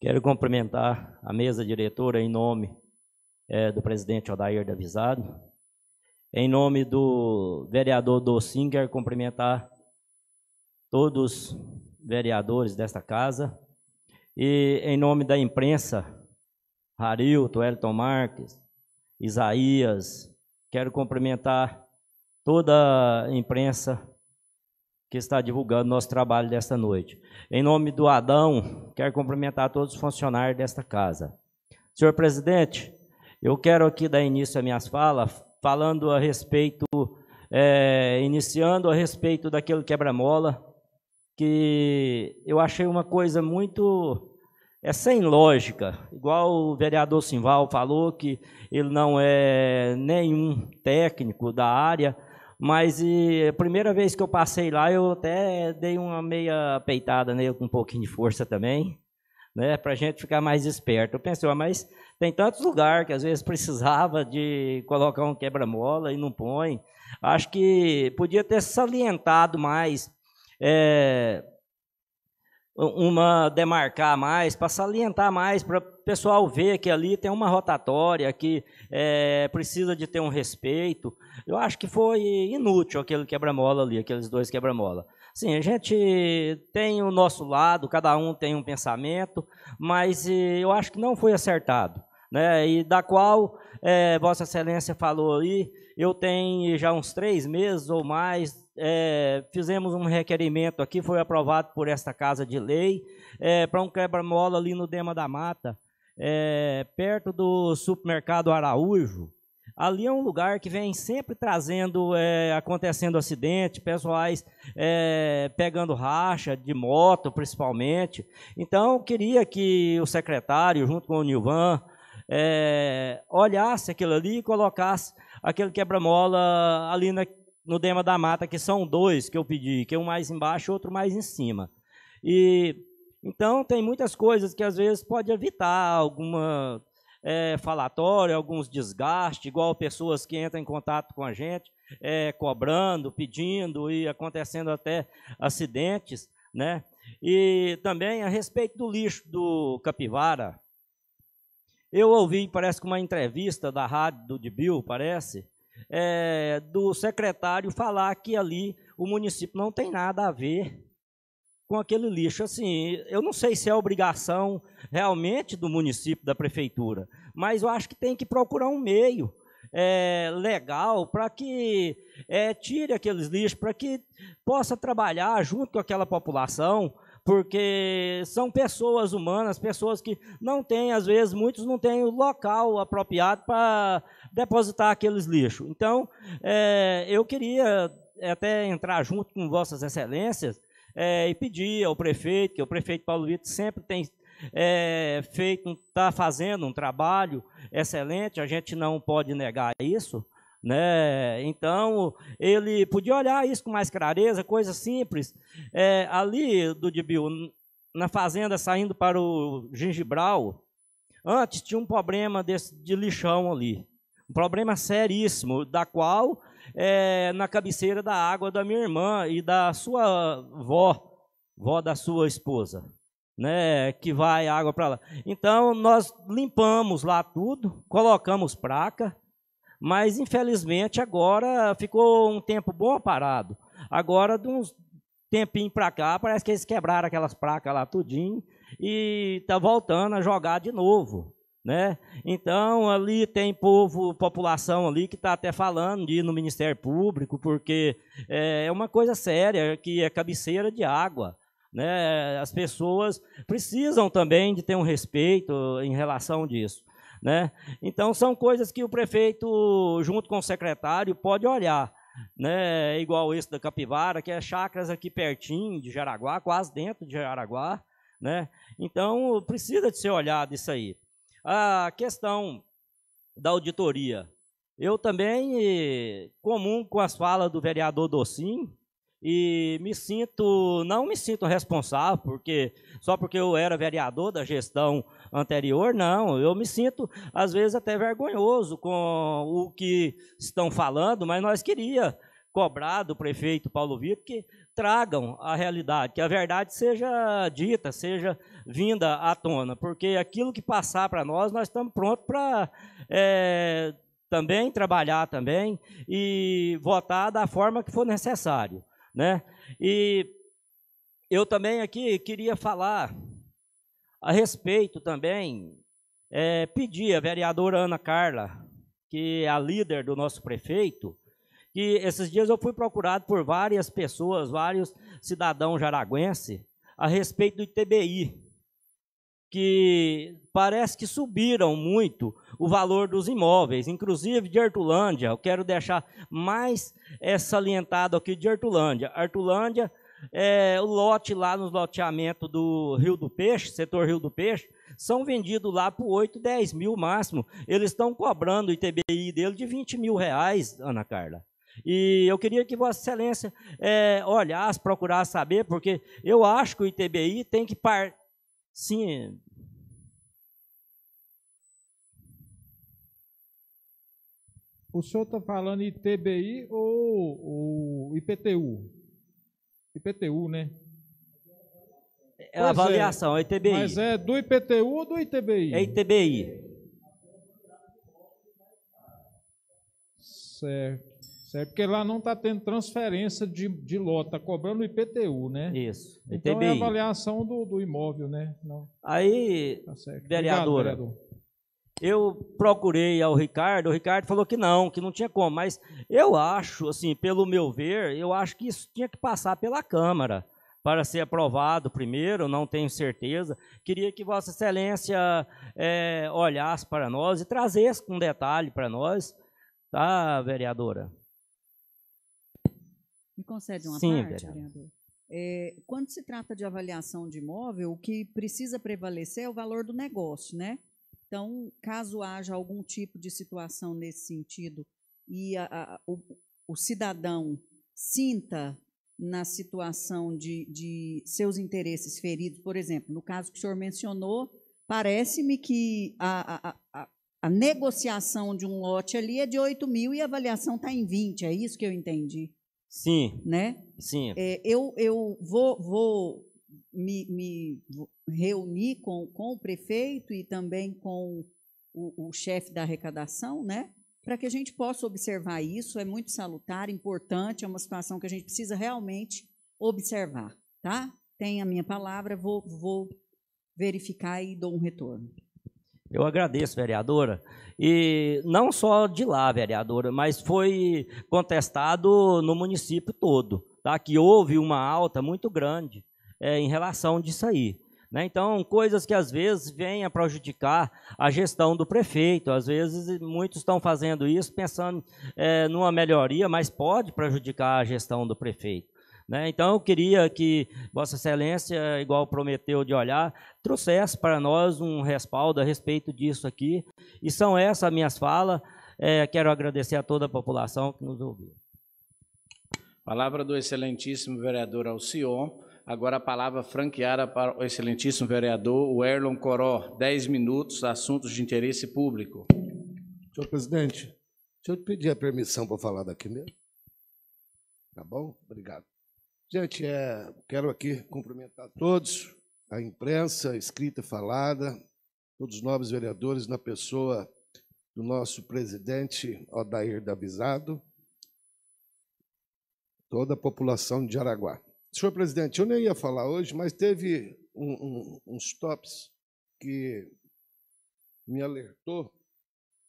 Quero cumprimentar a mesa diretora em nome é, do presidente Odair Avisado, em nome do vereador Docinho, quero cumprimentar todos vereadores desta casa, e em nome da imprensa, Harilton, Elton Marques, Isaías, quero cumprimentar toda a imprensa que está divulgando nosso trabalho desta noite. Em nome do Adão, quero cumprimentar todos os funcionários desta casa. Senhor presidente, eu quero aqui dar início às minhas falas, falando a respeito, é, iniciando a respeito daquele quebra-mola que eu achei uma coisa muito é sem lógica. Igual o vereador Simval falou que ele não é nenhum técnico da área, mas e, a primeira vez que eu passei lá, eu até dei uma meia peitada nele com um pouquinho de força também, né, para a gente ficar mais esperto. Eu pensei, ah, mas tem tantos lugares que às vezes precisava de colocar um quebra-mola e não põe. Acho que podia ter salientado mais é, uma demarcar mais, para salientar mais, para o pessoal ver que ali tem uma rotatória, que é, precisa de ter um respeito. Eu acho que foi inútil aquele quebra-mola ali, aqueles dois quebra-mola. Sim, a gente tem o nosso lado, cada um tem um pensamento, mas eh, eu acho que não foi acertado. Né? E da qual é, Vossa Excelência falou aí, eu tenho já uns três meses ou mais é, fizemos um requerimento aqui, foi aprovado por esta Casa de Lei, é, eh, para um quebra-mola ali no Dema da Mata, é, perto do supermercado Araújo. Ali é um lugar que vem sempre trazendo, acontecendo acidente, pessoais pegando racha de moto, principalmente. Então, queria que o secretário, junto com o Nilvan, olhasse aquilo ali e colocasse aquele quebra-mola ali na, no Dema da Mata, que são dois que eu pedi, que um mais embaixo, outro mais em cima. E então tem muitas coisas que às vezes pode evitar alguma é, falatória, alguns desgastes, igual pessoas que entram em contato com a gente, é, cobrando, pedindo e acontecendo até acidentes, né? E também a respeito do lixo do capivara, eu ouvi, parece que uma entrevista da rádio do Dibil, parece, é, do secretário falar que ali o município não tem nada a ver com aquele lixo. Assim, eu não sei se é obrigação realmente do município, da prefeitura, mas eu acho que tem que procurar um meio é, legal para que é, tire aqueles lixos, para que possa trabalhar junto com aquela população, porque são pessoas humanas, pessoas que não têm, às vezes, muitos não têm o local apropriado para depositar aqueles lixos. Então, é, eu queria é, até entrar junto com vossas excelências é, e pedir ao prefeito, que o prefeito Paulo Vitor sempre tem é, feito, está fazendo um trabalho excelente, a gente não pode negar isso, né? Então ele podia olhar isso com mais clareza, coisa simples. É, ali do Dibiu, na fazenda saindo para o Gingibral, antes tinha um problema desse de lixão ali. Um problema seríssimo, da qual é, na cabeceira da água da minha irmã e da sua vó, vó da sua esposa, né, que vai água para lá. Então nós limpamos lá tudo, colocamos placa, mas infelizmente agora ficou um tempo bom parado. Agora de uns tempinho para cá, parece que eles quebraram aquelas placas lá tudinho e tá voltando a jogar de novo. Né? Então, ali tem povo, população ali que está até falando de ir no Ministério Público, porque é, é uma coisa séria, que é cabeceira de água. Né? As pessoas precisam também de ter um respeito em relação disso. Né? Então, são coisas que o prefeito, junto com o secretário, pode olhar. Né? Igual esse da Capivara, que é chacras aqui pertinho de Jaraguá, quase dentro de Jaraguá. Né? Então, precisa de ser olhado isso aí. A questão da auditoria. Eu também, eh, comum com as falas do vereador Docim, e me sinto, não me sinto responsável, porque só porque eu era vereador da gestão anterior, não. Eu me sinto, às vezes, até vergonhoso com o que estão falando, mas nós queria cobrar do prefeito Paulo Vitor que tragam a realidade, que a verdade seja dita, seja vinda à tona, porque aquilo que passar para nós, nós estamos prontos para é, também trabalhar também e votar da forma que for necessário, né? E eu também aqui queria falar a respeito também, é, pedir a vereadora Ana Carla, que é a líder do nosso prefeito, que esses dias eu fui procurado por várias pessoas, vários cidadãos jaraguenses, a respeito do ITBI, que parece que subiram muito o valor dos imóveis, inclusive de Artulândia. Eu quero deixar mais salientado aqui de Artulândia. Artulândia, é, o lote lá no loteamento do Rio do Peixe, setor Rio do Peixe, são vendidos lá por 8, 10 mil máximo. Eles estão cobrando o ITBI dele de 20 mil reais, Ana Carla. E eu queria que Vossa Excelência é, olhasse, procurasse saber, porque eu acho que o ITBI tem que par... sim, O senhor está falando ITBI ou, ou IPTU? IPTU, né? É a é, avaliação, é. é ITBI. Mas é do IPTU ou do ITBI? É ITBI. Certo. Certo? Porque lá não está tendo transferência de, de lote, está cobrando IPTU, né? Isso. ITBI. Então é a avaliação do, do imóvel, né? Não. Aí, tá vereadora, Obrigado, vereador. eu procurei ao Ricardo, o Ricardo falou que não, que não tinha como, mas eu acho, assim, pelo meu ver, eu acho que isso tinha que passar pela Câmara para ser aprovado primeiro, não tenho certeza. Queria que Vossa Excelência é, olhasse para nós e trazesse com detalhe para nós, tá, vereadora? Me concede uma Sim, parte, vereador? vereador? É, quando se trata de avaliação de imóvel, o que precisa prevalecer é o valor do negócio, né? Então, caso haja algum tipo de situação nesse sentido e a, a, o, o, cidadão sinta na situação de, de seus interesses feridos, por exemplo, no caso que o senhor mencionou, parece-me que a, a, a, negociação de um lote ali é de 8 mil e a avaliação está em 20, é isso que eu entendi. Sim. Né? Sim. É, eu, eu vou, vou me, me reunir com, com o prefeito e também com o, o chefe da arrecadação, né? Para que a gente possa observar isso, é muito salutar, importante, é uma situação que a gente precisa realmente observar, tá? Tem a minha palavra, vou, vou verificar e dou um retorno. Eu agradeço, vereadora. E não só de lá, vereadora, mas foi contestado no município todo, tá? que houve uma alta muito grande é, em relação disso aí. Né? Então, coisas que às vezes vêm a prejudicar a gestão do prefeito. Às vezes, muitos estão fazendo isso pensando é, numa melhoria, mas pode prejudicar a gestão do prefeito. Né? Então, eu queria que Vossa Excelência, igual prometeu de olhar, trouxesse para nós um respaldo a respeito disso aqui. E são essas minhas falas. É, quero agradecer a toda a população que nos ouviu. Palavra do excelentíssimo vereador Alcion. Agora a palavra franqueada para o excelentíssimo vereador Erlon Coró. Dez minutos, assuntos de interesse público. Senhor presidente, deixa eu pedir a permissão para falar daqui mesmo. Tá bom? Obrigado. Gente, é, quero aqui cumprimentar todos, a imprensa, escrita, falada, todos os nobres vereadores, na pessoa do nosso presidente Odair Davizado, toda a população de Araguá. Senhor presidente, eu nem ia falar hoje, mas teve um, um, uns tops que me alertou,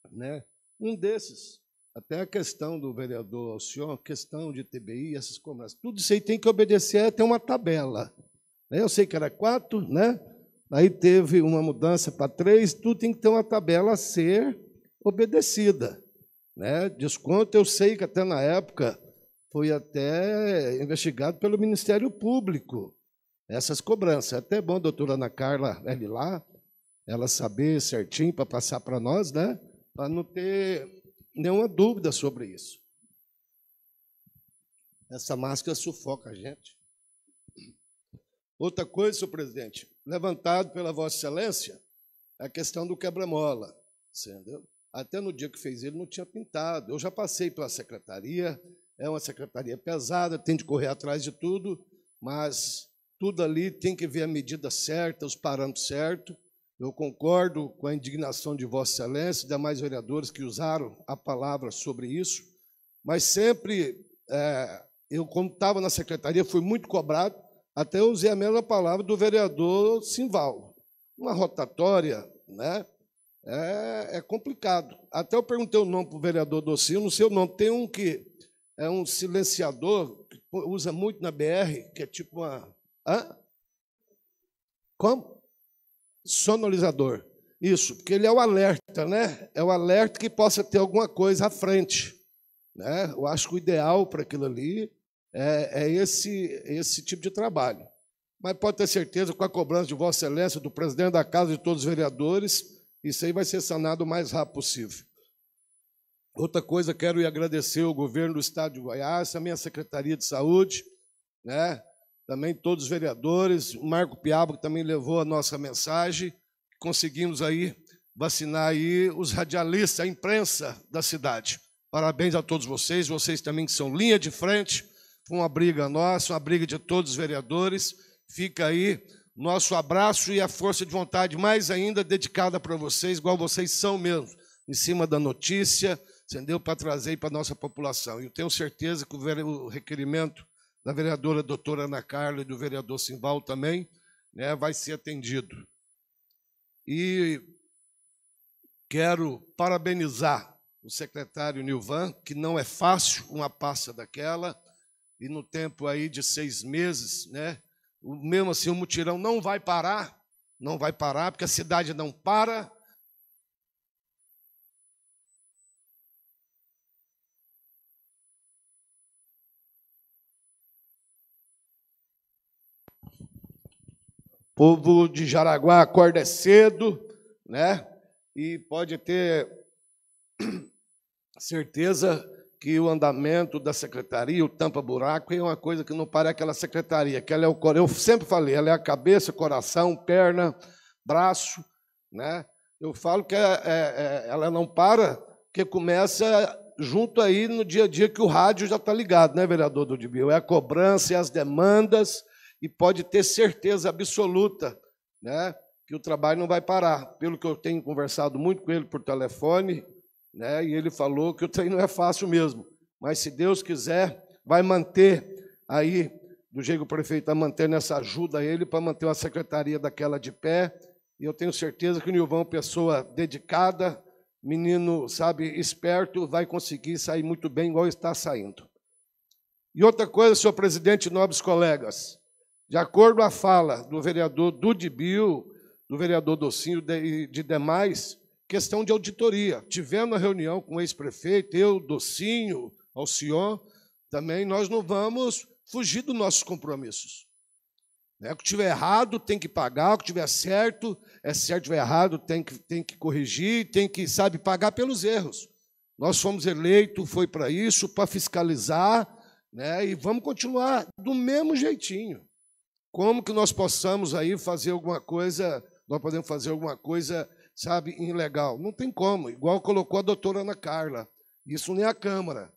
né? Um desses até a questão do vereador Alcione, questão de TBI, essas cobranças, tudo isso aí tem que obedecer, é tem uma tabela. Né? Eu sei que era quatro, né? aí teve uma mudança para três, tudo tem que ter uma tabela a ser obedecida. Né? Desconto, eu sei que até na época foi até investigado pelo Ministério Público essas cobranças. É até bom a doutora Ana Carla L. lá, ela saber certinho para passar para nós, né? para não ter nenhuma dúvida sobre isso. Essa máscara sufoca a gente. Outra coisa, senhor presidente, levantado pela Vossa Excelência, é a questão do quebra-mola. Entendeu? Até no dia que fez ele, não tinha pintado. Eu já passei pela secretaria, é uma secretaria pesada, tem de correr atrás de tudo, mas tudo ali tem que ver a medida certa, os parâmetros certos, eu concordo com a indignação de Vossa Excelência e demais vereadores que usaram a palavra sobre isso, mas sempre, é, eu, como estava na secretaria, fui muito cobrado, até usei a mesma palavra do vereador Simval. Uma rotatória né, é, é complicado. Até eu perguntei o nome para o vereador Docinho, não sei o nome, tem um que é um silenciador que usa muito na BR, que é tipo uma. Hã? Como? Sonorizador. Isso, porque ele é o alerta, né? É o alerta que possa ter alguma coisa à frente. Né? Eu acho que o ideal para aquilo ali é, é, esse, esse tipo de trabalho. Mas pode ter certeza, com a cobrança de Vossa Excelência, do presidente da Casa e de todos os vereadores, isso aí vai ser sanado o mais rápido possível. Outra coisa, quero agradecer ao governo do Estado de Goiás, a minha Secretaria de Saúde, né? também todos os vereadores, o Marco Piabo, que também levou a nossa mensagem. Conseguimos aí vacinar aí os radialistas, a imprensa da cidade. Parabéns a todos vocês, vocês também que são linha de frente. Foi uma briga nossa, uma briga de todos os vereadores. Fica aí nosso abraço e a força de vontade mais ainda dedicada para vocês, igual vocês são mesmo, em cima da notícia, entendeu? Para trazer para a nossa população. E eu tenho certeza que o requerimento da vereadora doutora Ana Carla e do vereador Simbal também, né, vai ser atendido. E quero parabenizar o secretário Nilvan, que não é fácil uma pasta daquela, e no tempo aí de seis meses, né, mesmo assim o mutirão não vai parar, não vai parar, porque a cidade não para, povo de Jaraguá acorda é cedo, né? E pode ter certeza que o andamento da secretaria, o tampa-buraco, é uma coisa que não para aquela secretaria, que ela é o eu sempre falei, ela é a cabeça, coração, perna, braço, né? Eu falo que é, é, é ela não para, que começa junto aí no dia a dia que o rádio já está ligado, né, vereador Dudibio? É a cobrança, é as demandas, e pode ter certeza absoluta, né, que o trabalho não vai parar. Pelo que eu tenho conversado muito com ele por telefone, né, e ele falou que o treino é fácil mesmo, mas se Deus quiser, vai manter aí do jeito que o prefeito está mantendo essa ajuda a ele para manter uma secretaria daquela de pé. E eu tenho certeza que o Nilvão é pessoa dedicada, menino, sabe, esperto, vai conseguir sair muito bem, igual está saindo. E outra coisa, senhor presidente, nobres colegas, de acordo com a fala do vereador Dudibil, do vereador Docinho e de demais, questão de auditoria. Tivemos a reunião com o ex-prefeito, eu, Docinho, Alcion, também nós não vamos fugir dos nossos compromissos. Né? O que tiver errado tem que pagar, o que tiver certo, é certo, tiver errado tem que, tem que corrigir, tem que, sabe, pagar pelos erros. Nós fomos eleitos, foi para isso, para fiscalizar, né? e vamos continuar do mesmo jeitinho. Como que nós possamos aí fazer alguma coisa, nós podemos fazer alguma coisa, sabe, ilegal? Não tem como, igual colocou a doutora Ana Carla. Isso nem a Câmara,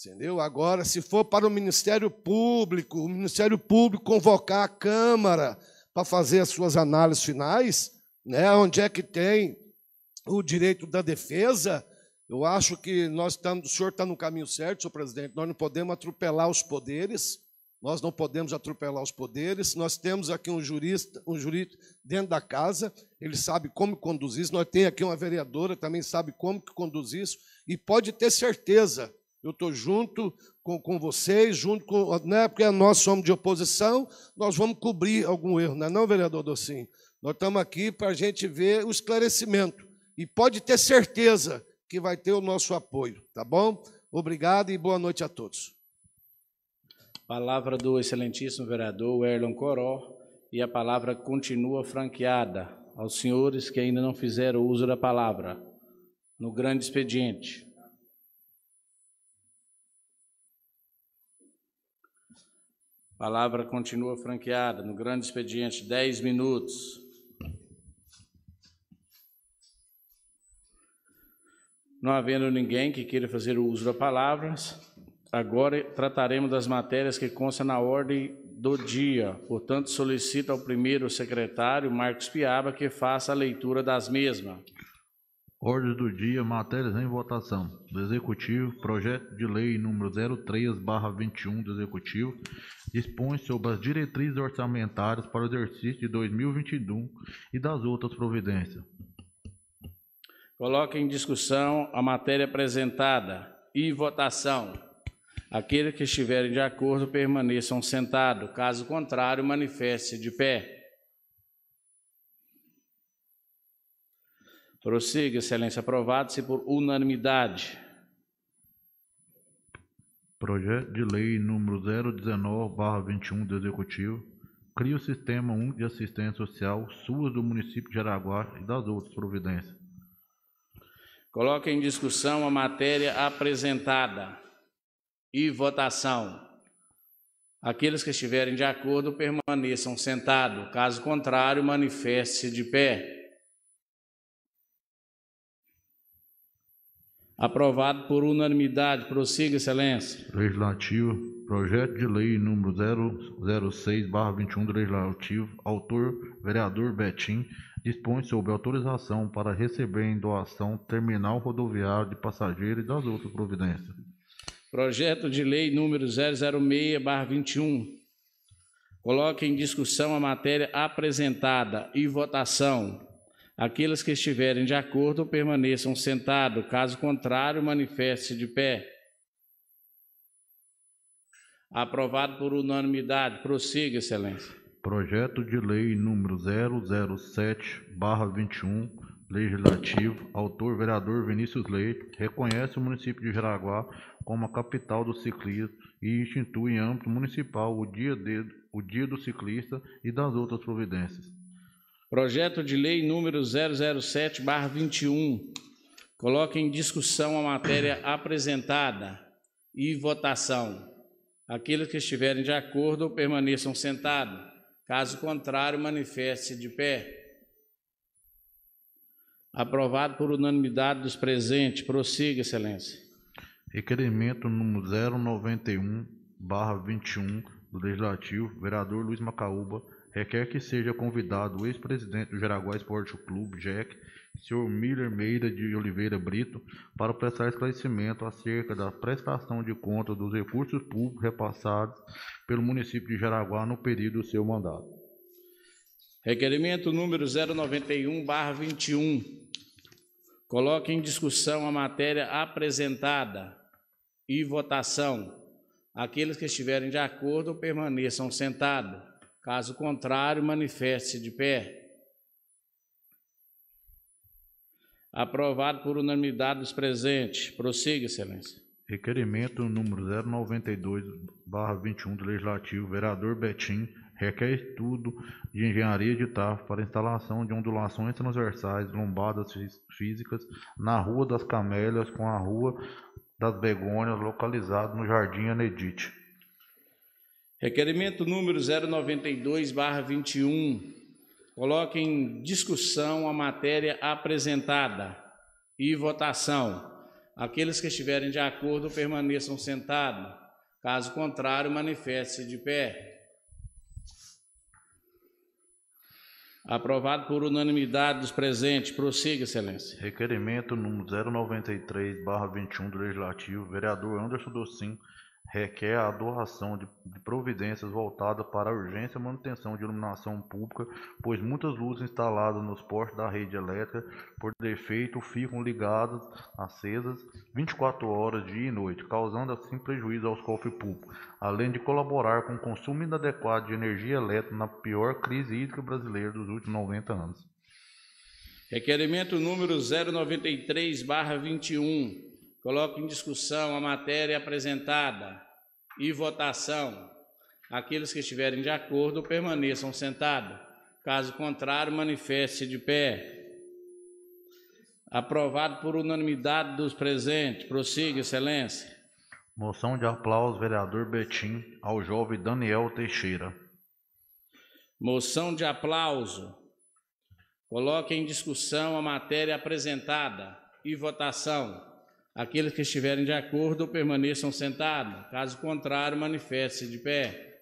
entendeu? Agora, se for para o Ministério Público, o Ministério Público convocar a Câmara para fazer as suas análises finais, né, onde é que tem o direito da defesa, eu acho que nós estamos, o senhor está no caminho certo, senhor presidente. Nós não podemos atropelar os poderes, nós não podemos atropelar os poderes. Nós temos aqui um jurista, um jurista dentro da casa, ele sabe como conduzir isso. Nós temos aqui uma vereadora, também sabe como conduzir isso. E pode ter certeza, eu estou junto com, com vocês, junto com. Né, porque nós somos de oposição, nós vamos cobrir algum erro, não é, não, vereador Docim? Nós estamos aqui para a gente ver o esclarecimento. E pode ter certeza que vai ter o nosso apoio, tá bom? Obrigado e boa noite a todos. Palavra do excelentíssimo vereador Erlon Coró e a palavra continua franqueada aos senhores que ainda não fizeram uso da palavra no grande expediente. Palavra continua franqueada no grande expediente, 10 minutos. Não havendo ninguém que queira fazer uso da palavra, Agora trataremos das matérias que constam na ordem do dia. Portanto, solicito ao primeiro secretário, Marcos Piaba, que faça a leitura das mesmas. Ordem do dia, matérias em votação. Do Executivo, projeto de lei número 03-21 do Executivo, dispõe sobre as diretrizes orçamentárias para o exercício de 2021 e das outras providências. Coloque em discussão a matéria apresentada e votação. Aqueles que estiverem de acordo permaneçam sentados, caso contrário, manifeste-se de pé. Prossiga, Excelência, aprovado-se por unanimidade. Projeto de Lei número 019-21 do Executivo cria o Sistema único de Assistência Social, SUAS do município de Araguá e das outras providências. Coloque em discussão a matéria apresentada e votação. Aqueles que estiverem de acordo permaneçam sentados, caso contrário, manifeste-se de pé. Aprovado por unanimidade. Prossiga, Excelência. Legislativo. Projeto de Lei número 006-21 do Legislativo, autor vereador Betim, dispõe sobre autorização para receber em doação terminal rodoviário de passageiros e das outras providências. Projeto de Lei número 006-21. Coloque em discussão a matéria apresentada e votação. Aqueles que estiverem de acordo permaneçam sentados, caso contrário, manifeste-se de pé. Aprovado por unanimidade. Prossiga, Excelência. Projeto de Lei número 007-21 Legislativo, autor vereador Vinícius Leite, reconhece o município de Jaraguá como a capital do ciclismo e institui em âmbito municipal o Dia, de, o dia do Ciclista e das outras providências. Projeto de Lei número 007-21 coloca em discussão a matéria apresentada e votação. Aqueles que estiverem de acordo permaneçam sentados. Caso contrário, manifeste-se de pé. Aprovado por unanimidade dos presentes. Prossiga, Excelência. Requerimento número 091, barra 21, do Legislativo, vereador Luiz Macaúba, requer que seja convidado o ex-presidente do Jaraguá Esporte Clube, Jack, senhor Miller Meira de Oliveira Brito, para prestar esclarecimento acerca da prestação de contas dos recursos públicos repassados pelo município de Jaraguá no período do seu mandato. Requerimento número 091, 21. Coloque em discussão a matéria apresentada e votação. Aqueles que estiverem de acordo permaneçam sentados. Caso contrário, manifeste-se de pé. Aprovado por unanimidade dos presentes. Prossiga, Excelência. Requerimento número 092, barra 21 do Legislativo, vereador Betim Requer estudo de engenharia de tafo para instalação de ondulações transversais, lombadas físicas, na Rua das Camélias com a Rua das Begônias, localizado no Jardim Anedite. Requerimento número 092-21. Coloque em discussão a matéria apresentada e votação. Aqueles que estiverem de acordo permaneçam sentados. Caso contrário, manifeste-se de pé. Aprovado por unanimidade dos presentes. Prossiga, Excelência. Requerimento número 093, barra 21 do Legislativo, vereador Anderson docinho? requer a doação de, providências voltadas para a urgência manutenção de iluminação pública, pois muitas luzes instaladas nos postes da rede elétrica, por defeito, ficam ligadas, acesas 24 horas, dia e noite, causando assim prejuízo aos cofres públicos, além de colaborar com o consumo inadequado de energia elétrica na pior crise hídrica brasileira dos últimos 90 anos. Requerimento número 093, 21. Coloco em discussão a matéria apresentada e votação. Aqueles que estiverem de acordo permaneçam sentados. Caso contrário, manifeste de pé. Aprovado por unanimidade dos presentes. Prossiga, Excelência. Moção de aplauso, vereador Betim, ao jovem Daniel Teixeira. Moção de aplauso. Coloque em discussão a matéria apresentada e votação. Aqueles que estiverem de acordo permaneçam sentados, caso contrário, manifeste-se de pé.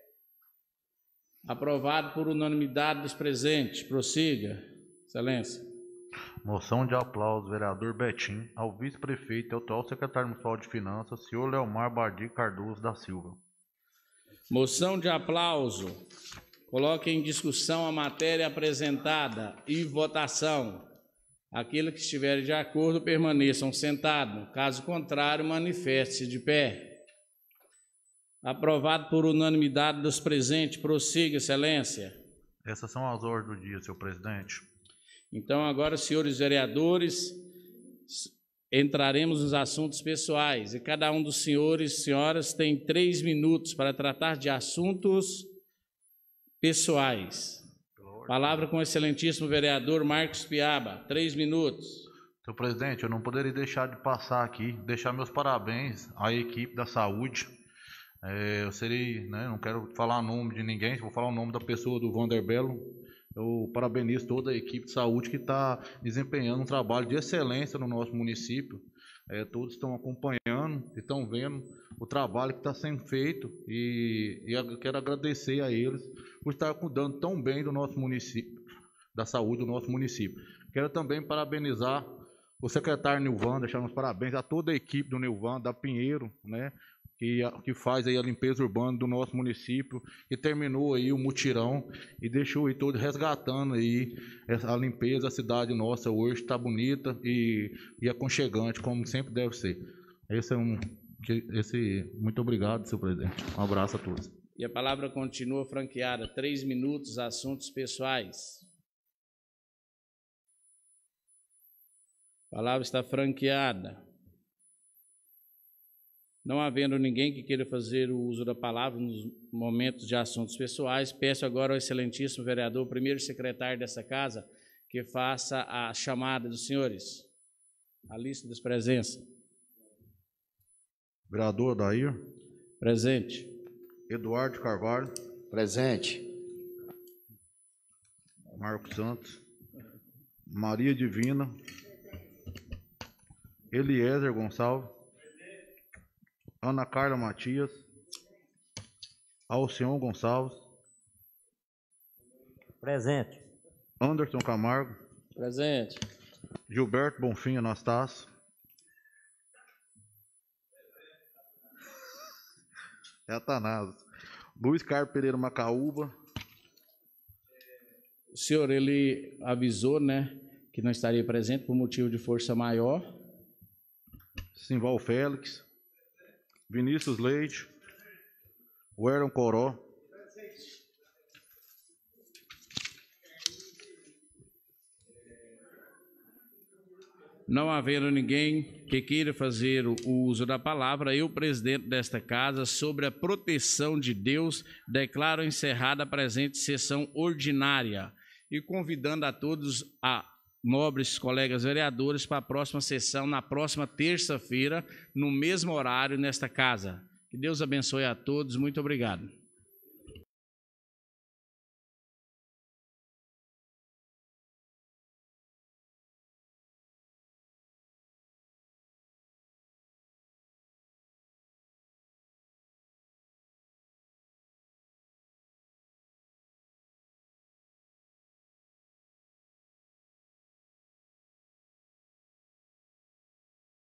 Aprovado por unanimidade dos presentes. Prossiga, Excelência. Moção de aplauso, vereador Betim, ao vice-prefeito e atual secretário municipal de Finanças, senhor Leomar Bardi Cardoso da Silva. Moção de aplauso. Coloque em discussão a matéria apresentada e votação. Aquele que estiver de acordo, permaneçam sentados. Caso contrário, manifeste-se de pé. Aprovado por unanimidade dos presentes. Prossiga, Excelência. Essas são as ordens do dia, senhor presidente. Então, agora, senhores vereadores, entraremos nos assuntos pessoais. E cada um dos senhores e senhoras tem três minutos para tratar de assuntos pessoais. Palavra com o excelentíssimo vereador Marcos Piaba, três minutos. Senhor presidente, eu não poderia deixar de passar aqui, deixar meus parabéns à equipe da saúde. É, eu serei, né, não quero falar o nome de ninguém, vou falar o nome da pessoa do Vanderbello. Eu parabenizo toda a equipe de saúde que está desempenhando um trabalho de excelência no nosso município. É, todos estão acompanhando, estão vendo o trabalho que está sendo feito e, e eu quero agradecer a eles por estar cuidando tão bem do nosso município, da saúde do nosso município. Quero também parabenizar o secretário Nilvan, deixar uns parabéns a toda a equipe do Nilvan, da Pinheiro, né? Que, que faz aí a limpeza urbana do nosso município, que terminou aí o mutirão e deixou aí todo resgatando aí a limpeza, a cidade nossa hoje está bonita e, e aconchegante, como sempre deve ser. Esse é um esse, muito obrigado, senhor presidente. Um abraço a todos. E a palavra continua franqueada. Três minutos, assuntos pessoais. A palavra está franqueada. Não havendo ninguém que queira fazer o uso da palavra nos momentos de assuntos pessoais, peço agora ao excelentíssimo vereador, primeiro secretário dessa casa, que faça a chamada dos senhores, a lista das presenças. Vereador Dair. Presente. Eduardo Carvalho. Presente. Marcos Santos. Maria Divina. Eliezer Gonçalves. Ana Carla Matias. Alcion Gonçalves. Presente. Anderson Camargo. Presente. Gilberto Bonfim Anastácio. É Atanásio. Luiz Carlos Pereira Macaúba. O senhor, ele avisou, né, que não estaria presente por motivo de força maior. Simval Félix. Vinícius Leite. Werton Coró. Não havendo ninguém que queira fazer o uso da palavra, eu, presidente desta casa, sobre a proteção de Deus, declaro encerrada a presente sessão ordinária e convidando a todos a nobres colegas vereadores para a próxima sessão na próxima terça-feira, no mesmo horário nesta casa. Que Deus abençoe a todos. Muito obrigado.